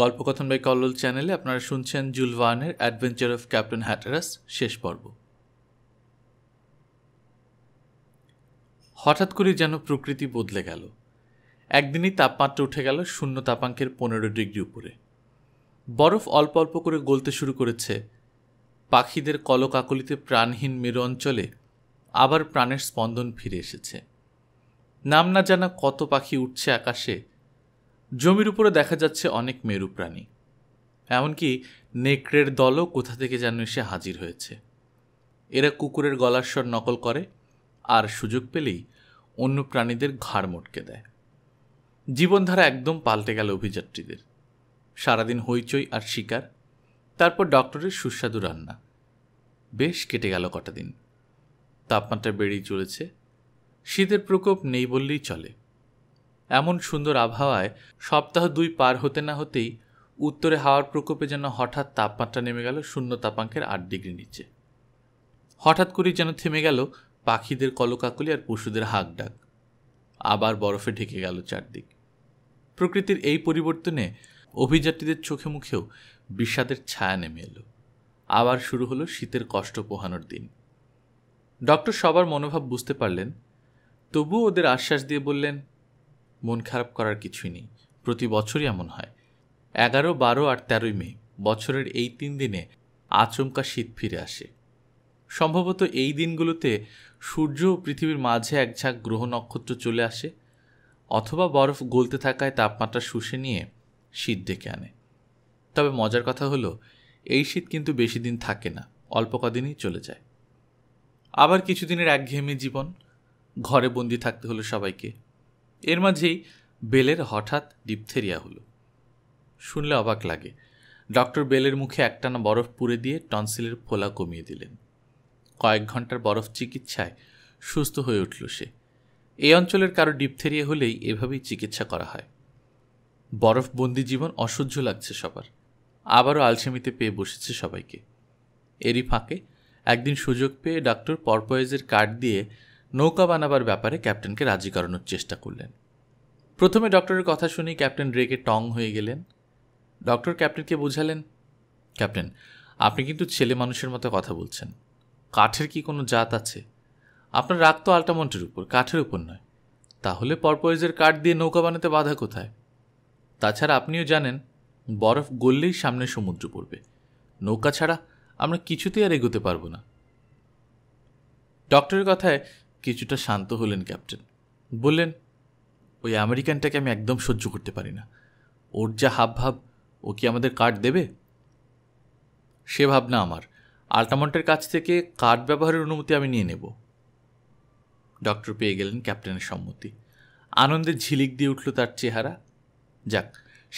গল্পকথন by Kallol চ্যানেলে আপনারা শুনছেন জুলভানের অ্যাডভেঞ্চার অফ ক্যাপ্টেন হ্যাটারাস শেষ পর্ব হঠাৎ করে যেন প্রকৃতি বদলে গেল একদিনই তাপমাত্রা উঠে গেল শূন্য তাপাঙ্কের পনেরো ডিগ্রি উপরে বরফ অল্প অল্প করে গলতে শুরু করেছে পাখিদের কলকাকলিতে প্রাণহীন মেরু অঞ্চলে আবার প্রাণের স্পন্দন ফিরে এসেছে নাম না জানা কত পাখি উঠছে আকাশে জমির উপরে দেখা যাচ্ছে অনেক মেরু প্রাণী এমনকি নেকড়ের দলও কোথা থেকে যেন এসে হাজির হয়েছে এরা কুকুরের গলার স্বর নকল করে আর সুযোগ পেলেই অন্য প্রাণীদের ঘাড় মটকে দেয় জীবনধারা একদম পাল্টে গেল অভিযাত্রীদের সারাদিন হইচই আর শিকার তারপর ডক্টরের সুস্বাদু রান্না বেশ কেটে গেল কটা দিন তাপমাত্রা বেড়েই চলেছে শীতের প্রকোপ নেই বললেই চলে এমন সুন্দর আবহাওয়ায় সপ্তাহ দুই পার হতে না হতেই উত্তরে হাওয়ার প্রকোপে যেন হঠাৎ তাপমাত্রা নেমে গেল শূন্য তাপাঙ্কের আট ডিগ্রি নিচে হঠাৎ করেই যেন থেমে গেল পাখিদের কলকাকলি আর পশুদের হাঁক ডাক আবার বরফে ঢেকে গেল চারদিক প্রকৃতির এই পরিবর্তনে অভিযাত্রীদের চোখে মুখেও বিষাদের ছায়া নেমে এলো আবার শুরু হলো শীতের কষ্ট পোহানোর দিন ডক্টর সবার মনোভাব বুঝতে পারলেন তবু ওদের আশ্বাস দিয়ে বললেন মন খারাপ করার কিছুই নেই প্রতি বছরই এমন হয় এগারো বারো আর তেরোই মে বছরের এই তিন দিনে আচমকা শীত ফিরে আসে সম্ভবত এই দিনগুলোতে সূর্য ও পৃথিবীর মাঝে এক ঝাঁক গ্রহ নক্ষত্র চলে আসে অথবা বরফ গলতে থাকায় তাপমাত্রা শুষে নিয়ে শীত ডেকে আনে তবে মজার কথা হলো এই শীত কিন্তু বেশি দিন থাকে না অল্প কদিনই চলে যায় আবার কিছুদিনের একঘেয়েমি জীবন ঘরে বন্দি থাকতে হলো সবাইকে এর মাঝেই বেলের হঠাৎ ডিপথেরিয়া হলো শুনলে অবাক লাগে ডক্টর বেলের মুখে একটানা বরফ পুরে দিয়ে টনসিলের ফোলা কমিয়ে দিলেন কয়েক ঘন্টার বরফ চিকিৎসায় সুস্থ হয়ে উঠল সে এই অঞ্চলের কারো ডিপথেরিয়া হলেই এভাবেই চিকিৎসা করা হয় বরফবন্দি জীবন অসহ্য লাগছে সবার আবারও আলসেমিতে পেয়ে বসেছে সবাইকে এরই ফাঁকে একদিন সুযোগ পেয়ে ডক্টর পরপয়েজের কার্ড দিয়ে নৌকা বানাবার ব্যাপারে ক্যাপ্টেনকে রাজি করানোর চেষ্টা করলেন প্রথমে ডক্টরের কথা শুনি ক্যাপ্টেন রেগে টং হয়ে গেলেন ডক্টর ক্যাপ্টেনকে বোঝালেন ক্যাপ্টেন আপনি কিন্তু ছেলে মানুষের মতো কথা বলছেন কাঠের কি কোনো জাত আছে আপনার রাগ তো আলটামন্টের উপর কাঠের উপর নয় তাহলে পরপয়েজের কাঠ দিয়ে নৌকা বানাতে বাধা কোথায় তাছাড়া আপনিও জানেন বরফ গললেই সামনে সমুদ্র পড়বে নৌকা ছাড়া আমরা কিছুতেই আর এগোতে পারবো না ডক্টরের কথায় কিছুটা শান্ত হলেন ক্যাপ্টেন বললেন ওই আমেরিকানটাকে আমি একদম সহ্য করতে পারি না ওর যা হাব ভাব ও কি আমাদের কার্ড দেবে সে ভাবনা আমার আল্টামন্টের কাছ থেকে কার্ড ব্যবহারের অনুমতি আমি নিয়ে নেব ডক্টর পেয়ে গেলেন ক্যাপ্টেনের সম্মতি আনন্দে ঝিলিক দিয়ে উঠল তার চেহারা যাক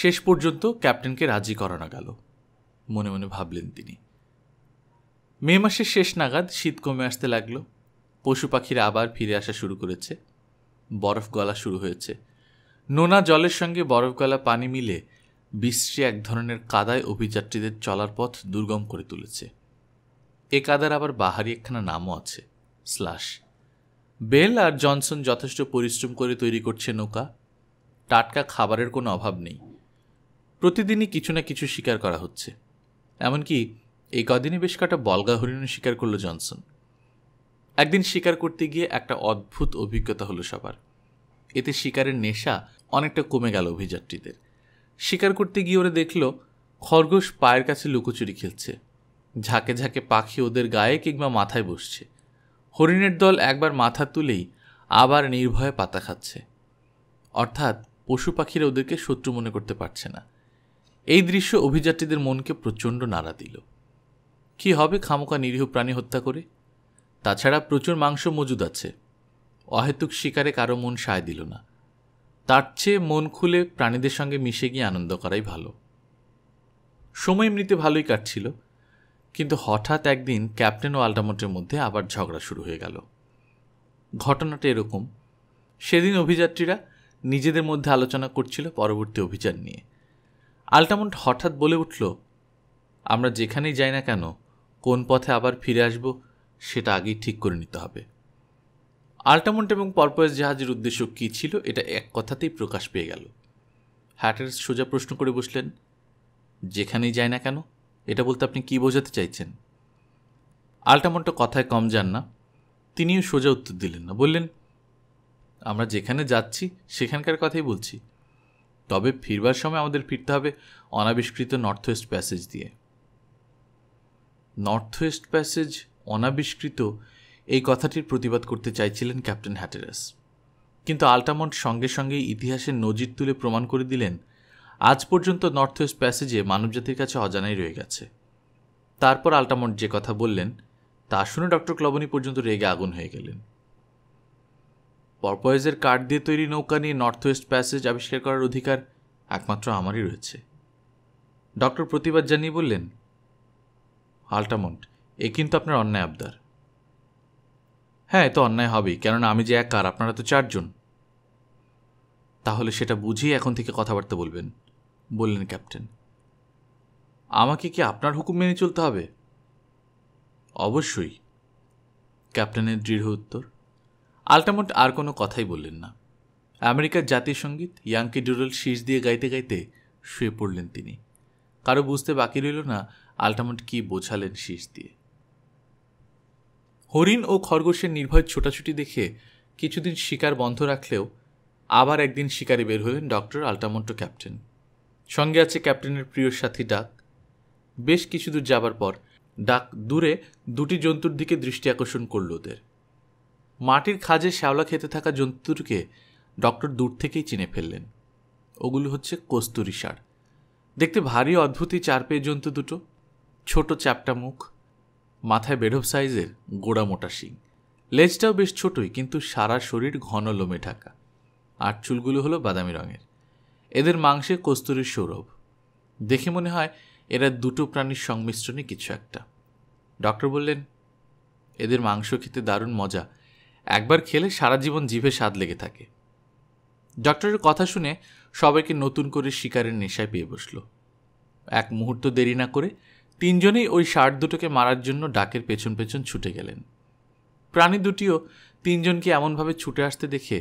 শেষ পর্যন্ত ক্যাপ্টেনকে রাজি করানো গেল মনে মনে ভাবলেন তিনি মে মাসের শেষ নাগাদ শীত কমে আসতে লাগলো পশু পাখিরা আবার ফিরে আসা শুরু করেছে বরফ গলা শুরু হয়েছে নোনা জলের সঙ্গে বরফ গলা পানি মিলে বিশ্রী এক ধরনের কাদায় অভিযাত্রীদের চলার পথ দুর্গম করে তুলেছে এ কাদার আবার বাহারি একখানা নামও আছে স্লাশ বেল আর জনসন যথেষ্ট পরিশ্রম করে তৈরি করছে নৌকা টাটকা খাবারের কোনো অভাব নেই প্রতিদিনই কিছু না কিছু শিকার করা হচ্ছে এমনকি এই কদিনই বেশ কটা বলগা হরিণ শিকার করলো জনসন একদিন শিকার করতে গিয়ে একটা অদ্ভুত অভিজ্ঞতা হলো সবার এতে শিকারের নেশা অনেকটা কমে গেল অভিযাত্রীদের শিকার করতে গিয়ে ওরা দেখল খরগোশ পায়ের কাছে লুকোচুরি খেলছে ঝাঁকে ঝাঁকে পাখি ওদের গায়ে কিংবা মাথায় বসছে হরিণের দল একবার মাথা তুলেই আবার নির্ভয়ে পাতা খাচ্ছে অর্থাৎ পশু পাখিরা ওদেরকে শত্রু মনে করতে পারছে না এই দৃশ্য অভিযাত্রীদের মনকে প্রচণ্ড নাড়া দিল কি হবে খামোকা নিরীহ প্রাণী হত্যা করে তাছাড়া প্রচুর মাংস মজুদ আছে অহেতুক শিকারে কারো মন সায় দিল না তার চেয়ে মন খুলে প্রাণীদের সঙ্গে মিশে গিয়ে আনন্দ করাই ভালো সময় এমনিতে ভালোই কাটছিল কিন্তু হঠাৎ একদিন ক্যাপ্টেন ও আল্টামোটের মধ্যে আবার ঝগড়া শুরু হয়ে গেল ঘটনাটা এরকম সেদিন অভিযাত্রীরা নিজেদের মধ্যে আলোচনা করছিল পরবর্তী অভিযান নিয়ে আল্টামন্ট হঠাৎ বলে উঠল আমরা যেখানেই যাই না কেন কোন পথে আবার ফিরে আসবো সেটা আগেই ঠিক করে নিতে হবে আল্টামন্ট এবং পরপয়েস জাহাজের উদ্দেশ্য কী ছিল এটা এক কথাতেই প্রকাশ পেয়ে গেল হ্যাটার সোজা প্রশ্ন করে বসলেন যেখানেই যায় না কেন এটা বলতে আপনি কি বোঝাতে চাইছেন আল্টামন্ট কথায় কম যান না তিনিও সোজা উত্তর দিলেন না বললেন আমরা যেখানে যাচ্ছি সেখানকার কথাই বলছি তবে ফিরবার সময় আমাদের ফিরতে হবে অনাবিষ্কৃত নর্থ ওয়েস্ট প্যাসেজ দিয়ে নর্থ ওয়েস্ট প্যাসেজ অনাবিষ্কৃত এই কথাটির প্রতিবাদ করতে চাইছিলেন ক্যাপ্টেন হ্যাটেরাস কিন্তু আল্টামন্ট সঙ্গে সঙ্গে ইতিহাসের নজির তুলে প্রমাণ করে দিলেন আজ পর্যন্ত নর্থ ওয়েস্ট প্যাসেজে মানবজাতির কাছে অজানাই রয়ে গেছে তারপর আল্টামন্ট যে কথা বললেন তা শুনে ডক্টর ক্লবনী পর্যন্ত রেগে আগুন হয়ে গেলেন পরপয়েজের কাঠ দিয়ে তৈরি নৌকা নিয়ে নর্থ ওয়েস্ট প্যাসেজ আবিষ্কার করার অধিকার একমাত্র আমারই রয়েছে ডক্টর প্রতিবাদ জানিয়ে বললেন আল্টামন্ট এ কিন্তু আপনার অন্যায় আবদার হ্যাঁ এ তো অন্যায় হবেই কেননা আমি যে এক আর আপনারা তো চারজন তাহলে সেটা বুঝিয়ে এখন থেকে কথাবার্তা বলবেন বললেন ক্যাপ্টেন আমাকে কি আপনার হুকুম মেনে চলতে হবে অবশ্যই ক্যাপ্টেনের দৃঢ় উত্তর আলটামোট আর কোনো কথাই বললেন না আমেরিকার জাতীয় সঙ্গীত ইয়াঙ্কি ডুরল শীষ দিয়ে গাইতে গাইতে শুয়ে পড়লেন তিনি কারো বুঝতে বাকি রইল না আল্টামোট কি বোঝালেন শীষ দিয়ে হরিণ ও খরগোশের নির্ভয় ছোটাছুটি দেখে কিছুদিন শিকার বন্ধ রাখলেও আবার একদিন শিকারে বের হলেন ডক্টর আল্টামন্টো ক্যাপ্টেন সঙ্গে আছে ক্যাপ্টেনের প্রিয় সাথী ডাক বেশ কিছু দূর যাবার পর ডাক দূরে দুটি জন্তুর দিকে দৃষ্টি আকর্ষণ করল ওদের মাটির খাজে শ্যাওলা খেতে থাকা জন্তুকে ডক্টর দূর থেকেই চিনে ফেললেন ওগুলো হচ্ছে কস্তুরি সার দেখতে ভারী অদ্ভুতই চার পেয়ে জন্তু দুটো ছোট চ্যাপটা মুখ মাথায় বেঢপ সাইজের গোড়া মোটা শিং লেজটাও বেশ ছোটই কিন্তু সারা শরীর ঘন লোমে ঢাকা আর চুলগুলো হলো বাদামি রঙের এদের মাংসে কস্তুরির সৌরভ দেখে মনে হয় এরা দুটো প্রাণীর সংমিশ্রণে কিছু একটা ডক্টর বললেন এদের মাংস খেতে দারুণ মজা একবার খেলে সারা জীবন জিভে স্বাদ লেগে থাকে ডক্টরের কথা শুনে সবাইকে নতুন করে শিকারের নেশায় পেয়ে বসল এক মুহূর্ত দেরি না করে তিনজনেই ওই ষাট দুটোকে মারার জন্য ডাকের পেছন পেছন ছুটে গেলেন প্রাণী দুটিও তিনজনকে এমনভাবে ছুটে আসতে দেখে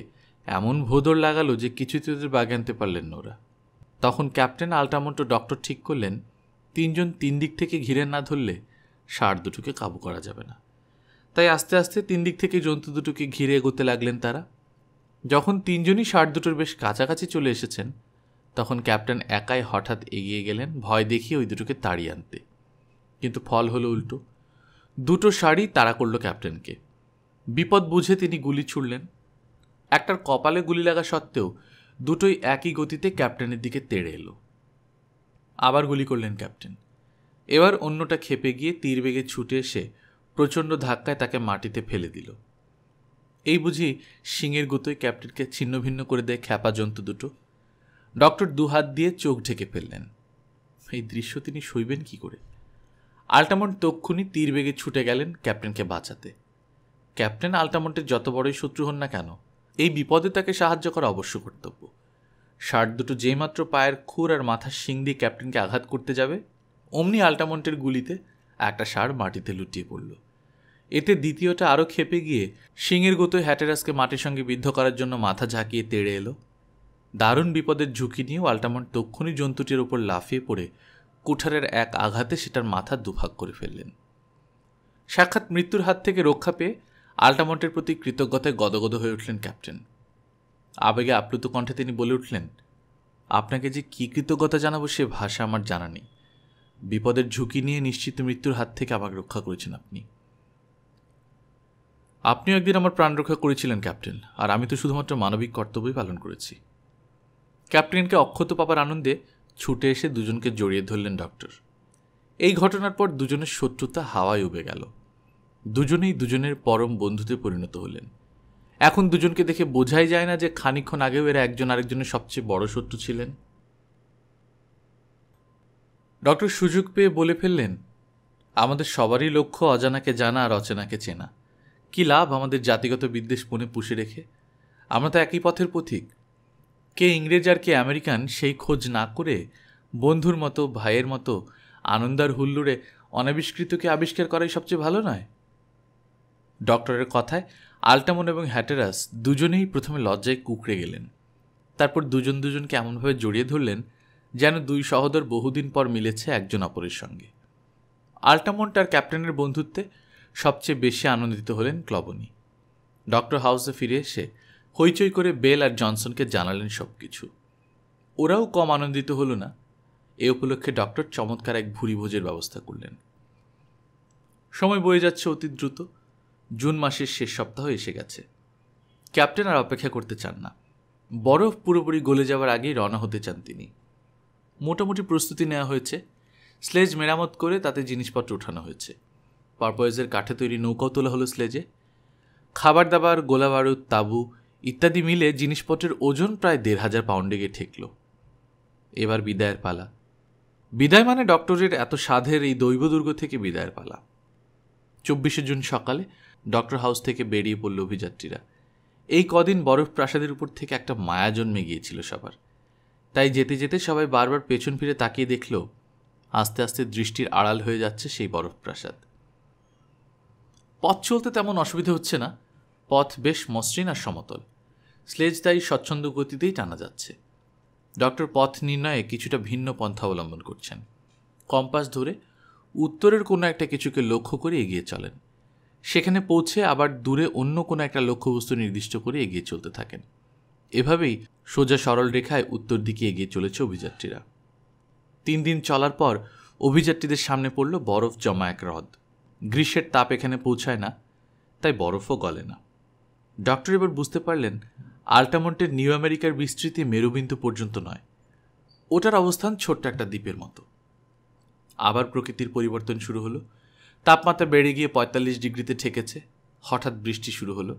এমন ভোদর লাগালো যে কিছুতে ওদের বাগে আনতে পারলেন না ওরা তখন ক্যাপ্টেন আলটামন্টো ডক্টর ঠিক করলেন তিনজন তিন দিক থেকে ঘিরে না ধরলে ষাট দুটোকে কাবু করা যাবে না তাই আস্তে আস্তে তিন দিক থেকে জন্তু দুটোকে ঘিরে এগোতে লাগলেন তারা যখন তিনজনই ষাট দুটোর বেশ কাছাকাছি চলে এসেছেন তখন ক্যাপ্টেন একাই হঠাৎ এগিয়ে গেলেন ভয় দেখিয়ে ওই দুটোকে তাড়িয়ে আনতে কিন্তু ফল হলো উল্টো দুটো শাড়ি তাড়া করল ক্যাপ্টেনকে বিপদ বুঝে তিনি গুলি ছুড়লেন একটার কপালে গুলি লাগা সত্ত্বেও দুটোই একই গতিতে ক্যাপ্টেনের দিকে তেড়ে এলো আবার গুলি করলেন ক্যাপ্টেন এবার অন্যটা খেপে গিয়ে তীর বেগে ছুটে এসে প্রচণ্ড ধাক্কায় তাকে মাটিতে ফেলে দিল এই বুঝি শিঙের গুতোয় ক্যাপ্টেনকে ছিন্নভিন্ন করে দেয় খ্যাপা জন্তু দুটো ডক্টর দুহাত দিয়ে চোখ ঢেকে ফেললেন এই দৃশ্য তিনি সইবেন কি করে আল্টামন্ট তক্ষুনি তীর বেগে ছুটে গেলেন ক্যাপ্টেনকে বাঁচাতে ক্যাপ্টেন আল্টামন্টের যত বড়ই শত্রু হন না কেন এই বিপদে তাকে সাহায্য করা অবশ্য কর্তব্য ষাট দুটো যেইমাত্র পায়ের খুর আর মাথার শিং দিয়ে ক্যাপ্টেনকে আঘাত করতে যাবে অমনি আল্টামন্টের গুলিতে একটা সার মাটিতে লুটিয়ে পড়ল এতে দ্বিতীয়টা আরও খেপে গিয়ে শিঙের গোতো হ্যাটেরাসকে মাটির সঙ্গে বিদ্ধ করার জন্য মাথা ঝাঁকিয়ে তেড়ে এলো দারুণ বিপদের ঝুঁকি নিয়েও আল্টামন্ট তক্ষুনি জন্তুটির ওপর লাফিয়ে পড়ে কুঠারের এক আঘাতে সেটার মাথা দুভাগ করে ফেললেন সাক্ষাৎ মৃত্যুর হাত থেকে রক্ষা পেয়ে আল্টামন্টের প্রতি কৃতজ্ঞতায় গদগদ হয়ে উঠলেন ক্যাপ্টেন আবেগে আপ্লুত কণ্ঠে তিনি বলে উঠলেন আপনাকে যে কী কৃতজ্ঞতা জানাবো সে ভাষা আমার জানা নেই বিপদের ঝুঁকি নিয়ে নিশ্চিত মৃত্যুর হাত থেকে আমাকে রক্ষা করেছেন আপনি আপনিও একদিন আমার প্রাণ রক্ষা করেছিলেন ক্যাপ্টেন আর আমি তো শুধুমাত্র মানবিক কর্তব্যই পালন করেছি ক্যাপ্টেনকে অক্ষত পাবার আনন্দে ছুটে এসে দুজনকে জড়িয়ে ধরলেন ডক্টর এই ঘটনার পর দুজনের শত্রুতা হাওয়ায় উবে গেল দুজনেই দুজনের পরম বন্ধুতে পরিণত হলেন এখন দুজনকে দেখে বোঝাই যায় না যে খানিক্ষণ আগেও এরা একজন আরেকজনের সবচেয়ে বড় শত্রু ছিলেন ডক্টর সুযোগ পেয়ে বলে ফেললেন আমাদের সবারই লক্ষ্য অজানাকে জানা আর অচেনাকে চেনা কি লাভ আমাদের জাতিগত বিদ্বেষ মনে পুষে রেখে আমরা তো একই পথের পথিক কে ইংরেজ আর কে আমেরিকান সেই খোঁজ না করে বন্ধুর মতো ভাইয়ের মতো আনন্দার হুল্লুড়ে অনাবিষ্কৃতকে আবিষ্কার করাই সবচেয়ে ভালো নয় ডক্টরের কথায় আলটামন এবং হ্যাটেরাস দুজনেই প্রথমে লজ্জায় কুকড়ে গেলেন তারপর দুজন দুজনকে এমনভাবে জড়িয়ে ধরলেন যেন দুই সহোদর বহুদিন পর মিলেছে একজন অপরের সঙ্গে আল্টামন্ট আর ক্যাপ্টেনের বন্ধুত্বে সবচেয়ে বেশি আনন্দিত হলেন ক্লবনি ডক্টর হাউসে ফিরে এসে হইচই করে বেল আর জনসনকে জানালেন সব কিছু ওরাও কম আনন্দিত হলো না এ উপলক্ষে ডক্টর চমৎকার এক ভুরি ভোজের ব্যবস্থা করলেন সময় বয়ে যাচ্ছে অতি দ্রুত জুন মাসের শেষ সপ্তাহ এসে গেছে ক্যাপ্টেন আর অপেক্ষা করতে চান না বরফ পুরোপুরি গলে যাওয়ার আগেই রওনা হতে চান তিনি মোটামুটি প্রস্তুতি নেওয়া হয়েছে স্লেজ মেরামত করে তাতে জিনিসপত্র ওঠানো হয়েছে পারপয়েজের কাঠে তৈরি নৌকাও তোলা হলো স্লেজে খাবার দাবার গোলাবারুদ তাঁবু ইত্যাদি মিলে জিনিসপত্রের ওজন প্রায় দেড় হাজার পাউন্ডে গিয়ে ঠেকল এবার বিদায়ের পালা বিদায় মানে ডক্টরের এত সাধের এই দৈবদুর্গ থেকে বিদায়ের পালা চব্বিশে জুন সকালে ডক্টর হাউস থেকে বেরিয়ে পড়ল অভিযাত্রীরা এই কদিন বরফ প্রাসাদের উপর থেকে একটা মায়া জন্মে গিয়েছিল সবার তাই যেতে যেতে সবাই বারবার পেছন ফিরে তাকিয়ে দেখল আস্তে আস্তে দৃষ্টির আড়াল হয়ে যাচ্ছে সেই বরফ প্রাসাদ পথ চলতে তেমন অসুবিধে হচ্ছে না পথ বেশ মসৃণ আর সমতল স্লেজ তাই স্বচ্ছন্দ গতিতেই টানা যাচ্ছে ডক্টর পথ নির্ণয়ে কিছুটা ভিন্ন পন্থা অবলম্বন করছেন কম্পাস ধরে উত্তরের কোনো একটা কিছুকে লক্ষ্য করে এগিয়ে চলেন সেখানে পৌঁছে আবার দূরে অন্য কোনো একটা লক্ষ্যবস্তু নির্দিষ্ট করে এগিয়ে চলতে থাকেন এভাবেই সোজা সরল রেখায় উত্তর দিকে এগিয়ে চলেছে অভিযাত্রীরা তিন দিন চলার পর অভিযাত্রীদের সামনে পড়ল বরফ জমা এক হ্রদ গ্রীষ্মের তাপ এখানে পৌঁছায় না তাই বরফও গলে না ডক্টর এবার বুঝতে পারলেন আল্টামন্টের নিউ আমেরিকার বিস্তৃতি মেরুবিন্দু পর্যন্ত নয় ওটার অবস্থান ছোট্ট একটা দ্বীপের মতো আবার প্রকৃতির পরিবর্তন শুরু হলো তাপমাত্রা বেড়ে গিয়ে পঁয়তাল্লিশ ডিগ্রিতে ঠেকেছে হঠাৎ বৃষ্টি শুরু হলো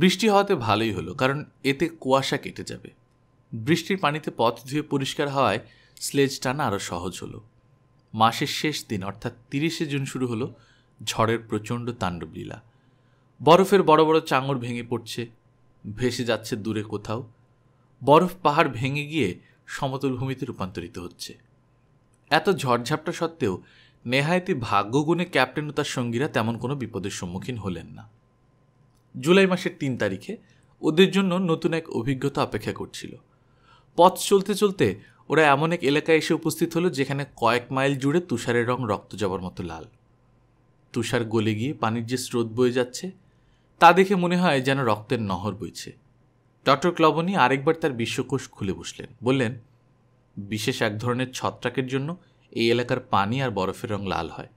বৃষ্টি হওয়াতে ভালোই হলো কারণ এতে কুয়াশা কেটে যাবে বৃষ্টির পানিতে পথ ধুয়ে পরিষ্কার হওয়ায় স্লেজ টানা আরও সহজ হলো মাসের শেষ দিন অর্থাৎ তিরিশে জুন শুরু হলো ঝড়ের প্রচণ্ড তাণ্ডবলীলা বরফের বড় বড় চাঙড় ভেঙে পড়ছে ভেসে যাচ্ছে দূরে কোথাও বরফ পাহাড় ভেঙে গিয়ে সমতল ভূমিতে রূপান্তরিত হচ্ছে এত ঝড়ঝাপটা সত্ত্বেও নেহায়তি ভাগ্যগুণে ক্যাপ্টেন ও তার সঙ্গীরা তেমন কোনো বিপদের সম্মুখীন হলেন না জুলাই মাসের তিন তারিখে ওদের জন্য নতুন এক অভিজ্ঞতা অপেক্ষা করছিল পথ চলতে চলতে ওরা এমন এক এলাকায় এসে উপস্থিত হলো যেখানে কয়েক মাইল জুড়ে তুষারের রং রক্ত যাবার মতো লাল তুষার গলে গিয়ে পানির যে স্রোত বয়ে যাচ্ছে তা দেখে মনে হয় যেন রক্তের নহর বইছে ডক্টর ক্লবনি আরেকবার তার বিশ্বকোষ খুলে বসলেন বললেন বিশেষ এক ধরনের ছত্রাকের জন্য এই এলাকার পানি আর বরফের রং লাল হয়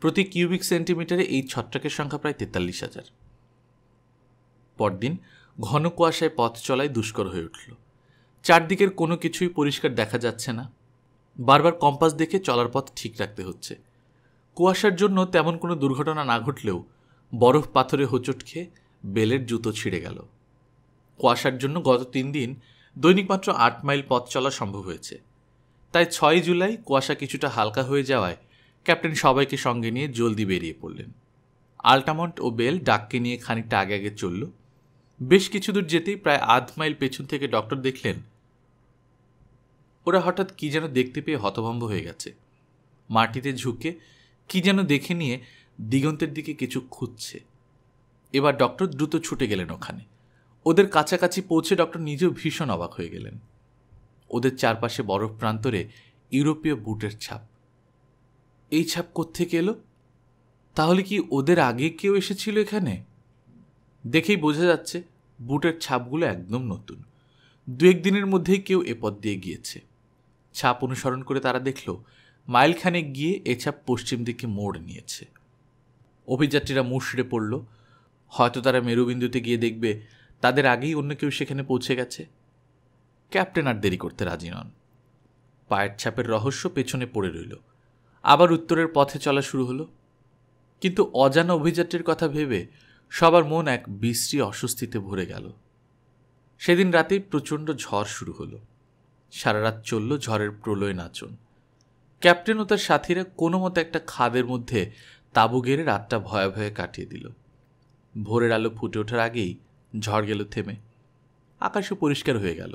প্রতি কিউবিক সেন্টিমিটারে এই ছত্রাকের সংখ্যা প্রায় তেতাল্লিশ হাজার পরদিন ঘন কুয়াশায় পথ চলায় দুষ্কর হয়ে উঠল চারদিকের কোনো কিছুই পরিষ্কার দেখা যাচ্ছে না বারবার কম্পাস দেখে চলার পথ ঠিক রাখতে হচ্ছে কুয়াশার জন্য তেমন কোনো দুর্ঘটনা না ঘটলেও বরফ পাথরে হোঁচট খেয়ে বেলের জুতো ছিঁড়ে গেল কুয়াশার জন্য গত তিন দিন দৈনিক মাত্র আট মাইল পথ চলা সম্ভব হয়েছে তাই ছয় জুলাই কুয়াশা কিছুটা হালকা হয়ে যাওয়ায় ক্যাপ্টেন সবাইকে সঙ্গে নিয়ে জলদি বেরিয়ে পড়লেন আল্টামন্ট ও বেল ডাককে নিয়ে খানিকটা আগে আগে চলল বেশ কিছু দূর যেতেই প্রায় আধ মাইল পেছন থেকে ডক্টর দেখলেন ওরা হঠাৎ কী যেন দেখতে পেয়ে হতভম্ব হয়ে গেছে মাটিতে ঝুঁকে কী যেন দেখে নিয়ে দিগন্তের দিকে কিছু খুঁজছে এবার ডক্টর দ্রুত ছুটে গেলেন ওখানে ওদের কাছাকাছি পৌঁছে ডক্টর নিজেও ভীষণ অবাক হয়ে গেলেন ওদের চারপাশে বরফ প্রান্তরে ইউরোপীয় বুটের ছাপ এই ছাপ কোত্থেকে এলো তাহলে কি ওদের আগে কেউ এসেছিল এখানে দেখেই বোঝা যাচ্ছে বুটের ছাপগুলো একদম নতুন দু একদিনের মধ্যেই কেউ এ পথ দিয়ে গিয়েছে ছাপ অনুসরণ করে তারা দেখল মাইলখানে গিয়ে এ ছাপ পশ্চিম দিকে মোড় নিয়েছে অভিযাত্রীরা মুশড়ে পড়ল হয়তো তারা মেরুবিন্দুতে গিয়ে দেখবে তাদের আগেই অন্য কেউ সেখানে পৌঁছে গেছে ক্যাপ্টেন আর দেরি করতে রাজি নন পায়ের ছাপের রহস্য পেছনে পড়ে রইল আবার উত্তরের পথে চলা শুরু হলো কিন্তু অজানা অভিযাত্রীর কথা ভেবে সবার মন এক বিশ্রী অস্বস্তিতে ভরে গেল সেদিন রাতেই প্রচণ্ড ঝড় শুরু হলো সারা রাত চলল ঝড়ের প্রলয় নাচন ক্যাপ্টেন ও তার সাথীরা কোনো মতো একটা খাদের মধ্যে তাঁবু গেড়ে রাতটা ভয়ে ভয়ে কাটিয়ে দিল ভোরের আলো ফুটে ওঠার আগেই ঝড় গেল থেমে আকাশও পরিষ্কার হয়ে গেল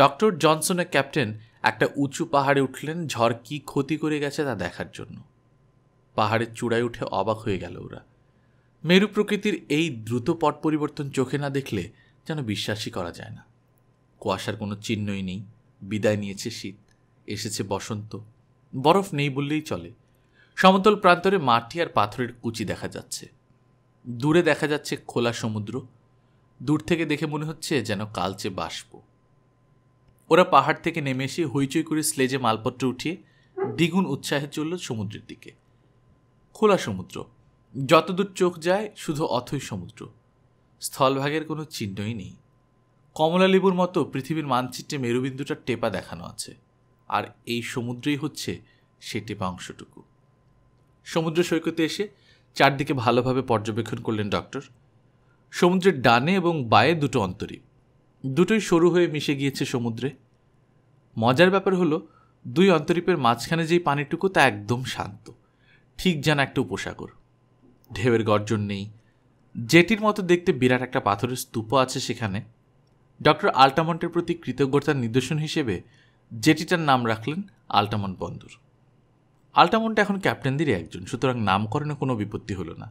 ডক্টর জনসনের ক্যাপ্টেন একটা উঁচু পাহাড়ে উঠলেন ঝড় কি ক্ষতি করে গেছে তা দেখার জন্য পাহাড়ের চূড়ায় উঠে অবাক হয়ে গেল ওরা মেরু প্রকৃতির এই দ্রুত পট পরিবর্তন চোখে না দেখলে যেন বিশ্বাসই করা যায় না কুয়াশার কোনো চিহ্নই নেই বিদায় নিয়েছে শীত এসেছে বসন্ত বরফ নেই বললেই চলে সমতল প্রান্তরে মাটি আর পাথরের কুচি দেখা যাচ্ছে দূরে দেখা যাচ্ছে খোলা সমুদ্র দূর থেকে দেখে মনে হচ্ছে যেন কালচে বাষ্প ওরা পাহাড় থেকে নেমে এসে হইচই করে স্লেজে মালপত্র উঠিয়ে দ্বিগুণ উৎসাহে চলল সমুদ্রের দিকে খোলা সমুদ্র যতদূর চোখ যায় শুধু অথই সমুদ্র স্থলভাগের কোনো চিহ্নই নেই কমলালেবুর মতো পৃথিবীর মানচিত্রে মেরুবিন্দুটার টেপা দেখানো আছে আর এই সমুদ্রেই হচ্ছে সে টেপা অংশটুকু সমুদ্র সৈকতে এসে চারদিকে ভালোভাবে পর্যবেক্ষণ করলেন ডক্টর সমুদ্রের ডানে এবং বায়ে দুটো অন্তরীপ দুটোই সরু হয়ে মিশে গিয়েছে সমুদ্রে মজার ব্যাপার হলো দুই অন্তরীপের মাঝখানে যেই পানিটুকু তা একদম শান্ত ঠিক যেন একটা উপসাগর ঢেউয়ের গর্জন নেই জেটির মতো দেখতে বিরাট একটা পাথরের স্তূপ আছে সেখানে ডক্টর আলটামন্টের প্রতি কৃতজ্ঞতার নিদর্শন হিসেবে জেটিটার নাম রাখলেন আলটামন্ট বন্দর আল্টামন্টা এখন ক্যাপ্টেনদেরই একজন সুতরাং নামকরণে কোনো বিপত্তি হলো না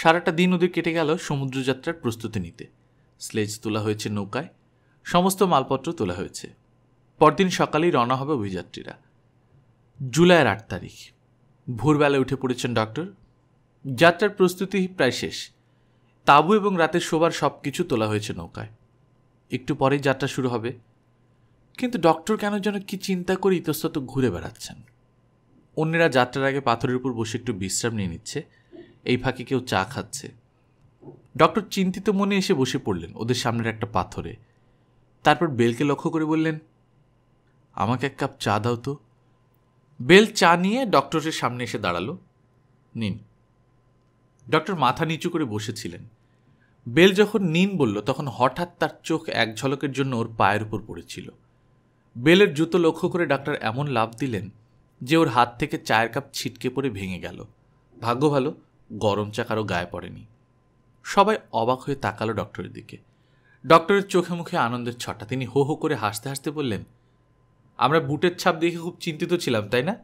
সারাটা দিন ওদের কেটে গেল সমুদ্রযাত্রার প্রস্তুতি নিতে স্লেজ তোলা হয়েছে নৌকায় সমস্ত মালপত্র তোলা হয়েছে পরদিন সকালেই রওনা হবে অভিযাত্রীরা জুলাইয়ের আট তারিখ ভোরবেলায় উঠে পড়েছেন ডক্টর যাত্রার প্রস্তুতি প্রায় শেষ তাঁবু এবং রাতের শোবার সব কিছু তোলা হয়েছে নৌকায় একটু পরেই যাত্রা শুরু হবে কিন্তু ডক্টর কেন যেন কি চিন্তা করে ইতস্তত ঘুরে বেড়াচ্ছেন অন্যেরা যাত্রার আগে পাথরের উপর বসে একটু বিশ্রাম নিয়ে নিচ্ছে এই ফাঁকে কেউ চা খাচ্ছে ডক্টর চিন্তিত মনে এসে বসে পড়লেন ওদের সামনের একটা পাথরে তারপর বেলকে লক্ষ্য করে বললেন আমাকে এক কাপ চা দাও তো বেল চা নিয়ে ডক্টরের সামনে এসে দাঁড়ালো নিন ডক্টর মাথা নিচু করে বসেছিলেন বেল যখন নিন বলল তখন হঠাৎ তার চোখ এক ঝলকের জন্য ওর পায়ের উপর পড়েছিল বেলের জুতো লক্ষ্য করে ডাক্তার এমন লাভ দিলেন যে ওর হাত থেকে চায়ের কাপ ছিটকে পড়ে ভেঙে গেল ভাগ্য ভালো গরম চা কারো গায়ে পড়েনি সবাই অবাক হয়ে তাকালো ডক্টরের দিকে ডক্টরের চোখে মুখে আনন্দের ছটা তিনি হো হো করে হাসতে হাসতে বললেন আমরা বুটের ছাপ দেখে খুব চিন্তিত ছিলাম তাই না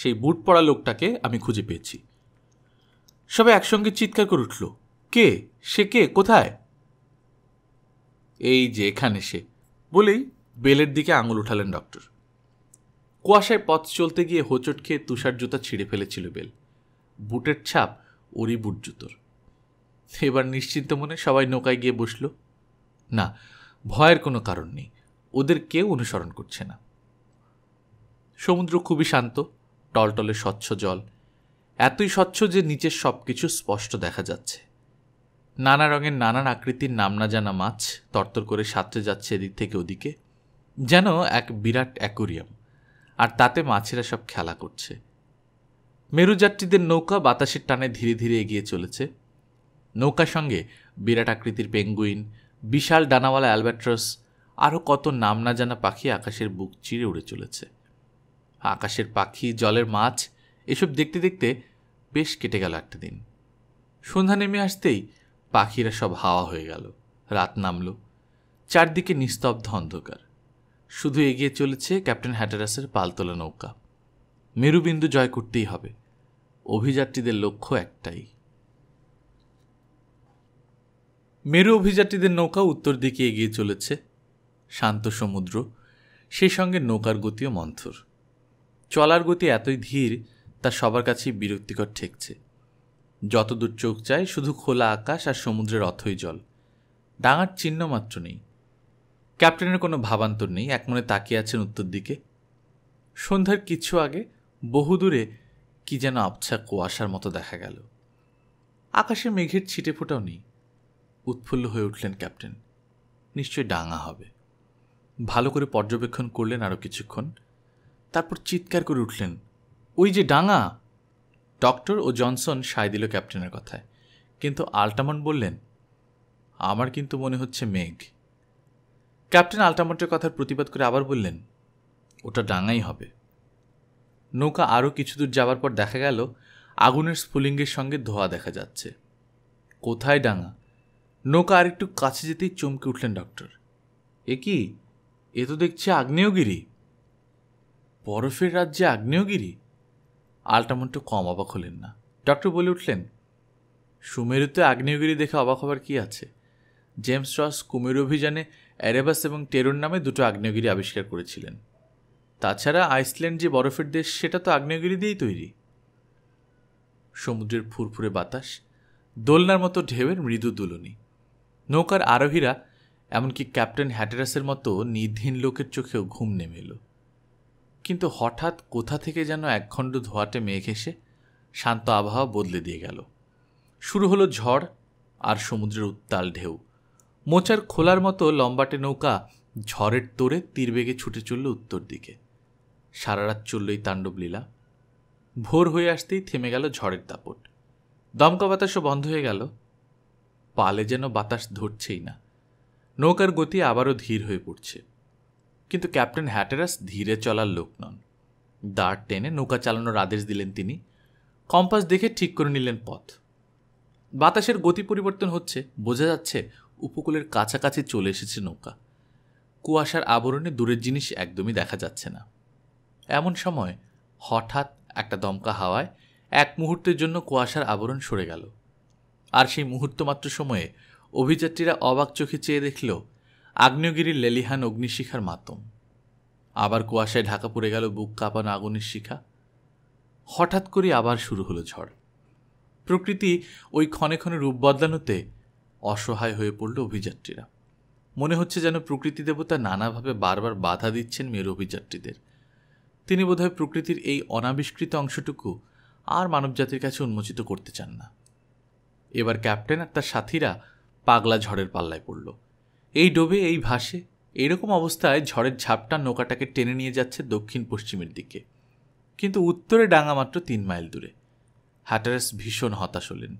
সেই বুট পড়া লোকটাকে আমি খুঁজে পেয়েছি সবাই একসঙ্গে চিৎকার করে উঠল কে সে কে কোথায় এই যে এখানে সে বলেই বেলের দিকে আঙুল উঠালেন ডক্টর কুয়াশায় পথ চলতে গিয়ে হোঁচট খেয়ে তুষার জুতা ছিঁড়ে ফেলেছিল বেল বুটের ছাপ ওরই বুট জুতোর এবার নিশ্চিন্ত মনে সবাই নৌকায় গিয়ে বসল না ভয়ের কোনো কারণ নেই ওদের কেউ অনুসরণ করছে না সমুদ্র খুবই শান্ত টলটলে স্বচ্ছ জল এতই স্বচ্ছ যে নিচের সব কিছু স্পষ্ট দেখা যাচ্ছে নানা রঙের নানান আকৃতির নাম না জানা মাছ তরতর করে সাঁতরে যাচ্ছে এদিক থেকে ওদিকে যেন এক বিরাট অ্যাকোরিয়াম আর তাতে মাছেরা সব খেলা করছে মেরুযাত্রীদের নৌকা বাতাসের টানে ধীরে ধীরে এগিয়ে চলেছে নৌকার সঙ্গে বিরাট আকৃতির পেঙ্গুইন বিশাল ডানাওয়ালা অ্যালবাট্রস আরও কত নাম না জানা পাখি আকাশের বুক চিরে উড়ে চলেছে আকাশের পাখি জলের মাছ এসব দেখতে দেখতে বেশ কেটে গেল একটা দিন সন্ধ্যা নেমে আসতেই পাখিরা সব হাওয়া হয়ে গেল রাত নামল চারদিকে নিস্তব্ধ অন্ধকার শুধু এগিয়ে চলেছে ক্যাপ্টেন হ্যাটারাসের পালতোলা নৌকা মেরুবিন্দু জয় করতেই হবে অভিযাত্রীদের লক্ষ্য একটাই মেরু অভিযাত্রীদের নৌকা উত্তর দিকে এগিয়ে চলেছে শান্ত সমুদ্র সেই সঙ্গে নৌকার গতিও মন্থর চলার গতি এতই ধীর তা সবার কাছেই বিরক্তিকর ঠেকছে যতদূর চোখ চায় শুধু খোলা আকাশ আর সমুদ্রের অথই জল ডাঙার চিহ্ন মাত্র নেই ক্যাপ্টেনের কোনো ভাবান্তর নেই একমনে তাকিয়ে আছেন উত্তর দিকে সন্ধ্যার কিছু আগে বহুদূরে কি যেন আবছা কুয়াশার মতো দেখা গেল আকাশে মেঘের ছিটে ফোটাও নেই উৎফুল্ল হয়ে উঠলেন ক্যাপ্টেন নিশ্চয়ই ডাঙা হবে ভালো করে পর্যবেক্ষণ করলেন আরও কিছুক্ষণ তারপর চিৎকার করে উঠলেন ওই যে ডাঙা ডক্টর ও জনসন সায় দিল ক্যাপ্টেনের কথায় কিন্তু আলটামন বললেন আমার কিন্তু মনে হচ্ছে মেঘ ক্যাপ্টেন আল্টামোটের কথার প্রতিবাদ করে আবার বললেন ওটা ডাঙাই হবে নৌকা আরও কিছু দূর যাওয়ার পর দেখা গেল আগুনের স্ফুলিঙ্গের সঙ্গে ধোয়া দেখা যাচ্ছে কোথায় ডাঙা নৌকা আরেকটু কাছে যেতেই চমকে উঠলেন ডক্টর এ কি এ তো দেখছি আগ্নেয়গিরি বরফের রাজ্যে আগ্নেয়গিরি আল্টামন্টু কম অবাক হলেন না ডক্টর বলে উঠলেন সুমেরুতে আগ্নেয়গিরি দেখে অবাক হবার কি আছে জেমস রস কুমের অভিযানে অ্যারেবাস এবং টেরোর নামে দুটো আগ্নেয়গিরি আবিষ্কার করেছিলেন তাছাড়া আইসল্যান্ড যে বরফের দেশ সেটা তো আগ্নেয়গিরি দিয়েই তৈরি সমুদ্রের ফুরফুরে বাতাস দোলনার মতো ঢেউয়ের মৃদু দুলনি নৌকার আরোহীরা এমনকি ক্যাপ্টেন হ্যাটেরাসের মতো নির্ধীন লোকের চোখেও ঘুম নেমে এলো কিন্তু হঠাৎ কোথা থেকে যেন একখণ্ড ধোয়াটে মেঘ এসে শান্ত আবহাওয়া বদলে দিয়ে গেল শুরু হলো ঝড় আর সমুদ্রের উত্তাল ঢেউ মোচার খোলার মতো লম্বাটে নৌকা ঝড়ের তোড়ে তীরবেগে ছুটে চলল উত্তর দিকে সারা রাত চলল এই তাণ্ডব লীলা ভোর হয়ে আসতেই থেমে গেল ঝড়ের দাপট দমকা বাতাসও বন্ধ হয়ে গেল পালে যেন বাতাস ধরছেই না নৌকার গতি আবারও ধীর হয়ে পড়ছে কিন্তু ক্যাপ্টেন হ্যাটেরাস ধীরে চলার লোক নন দাঁড় টেনে নৌকা চালানোর আদেশ দিলেন তিনি কম্পাস দেখে ঠিক করে নিলেন পথ বাতাসের গতি পরিবর্তন হচ্ছে বোঝা যাচ্ছে উপকূলের কাছাকাছি চলে এসেছে নৌকা কুয়াশার আবরণে দূরের জিনিস একদমই দেখা যাচ্ছে না এমন সময় হঠাৎ একটা দমকা হাওয়ায় এক মুহূর্তের জন্য কুয়াশার আবরণ সরে গেল আর সেই মুহূর্ত মাত্র সময়ে অভিযাত্রীরা অবাক চোখে চেয়ে দেখল আগ্নেয়গিরির লেলিহান অগ্নিশিখার মাতম আবার কুয়াশায় ঢাকা পড়ে গেল বুক কাঁপানো আগুনের শিখা হঠাৎ করে আবার শুরু হলো ঝড় প্রকৃতি ওই ক্ষণে ক্ষণে রূপ বদলানোতে অসহায় হয়ে পড়ল অভিযাত্রীরা মনে হচ্ছে যেন প্রকৃতি দেবতা নানাভাবে বারবার বাধা দিচ্ছেন মেরু অভিযাত্রীদের তিনি বোধহয় প্রকৃতির এই অনাবিষ্কৃত অংশটুকু আর মানবজাতির কাছে উন্মোচিত করতে চান না এবার ক্যাপ্টেন আর তার সাথীরা পাগলা ঝড়ের পাল্লায় পড়ল এই ডোবে এই ভাসে এরকম অবস্থায় ঝড়ের ঝাপটা নৌকাটাকে টেনে নিয়ে যাচ্ছে দক্ষিণ পশ্চিমের দিকে কিন্তু উত্তরে ডাঙা মাত্র তিন মাইল দূরে হ্যাটারেস ভীষণ হতাশ হলেন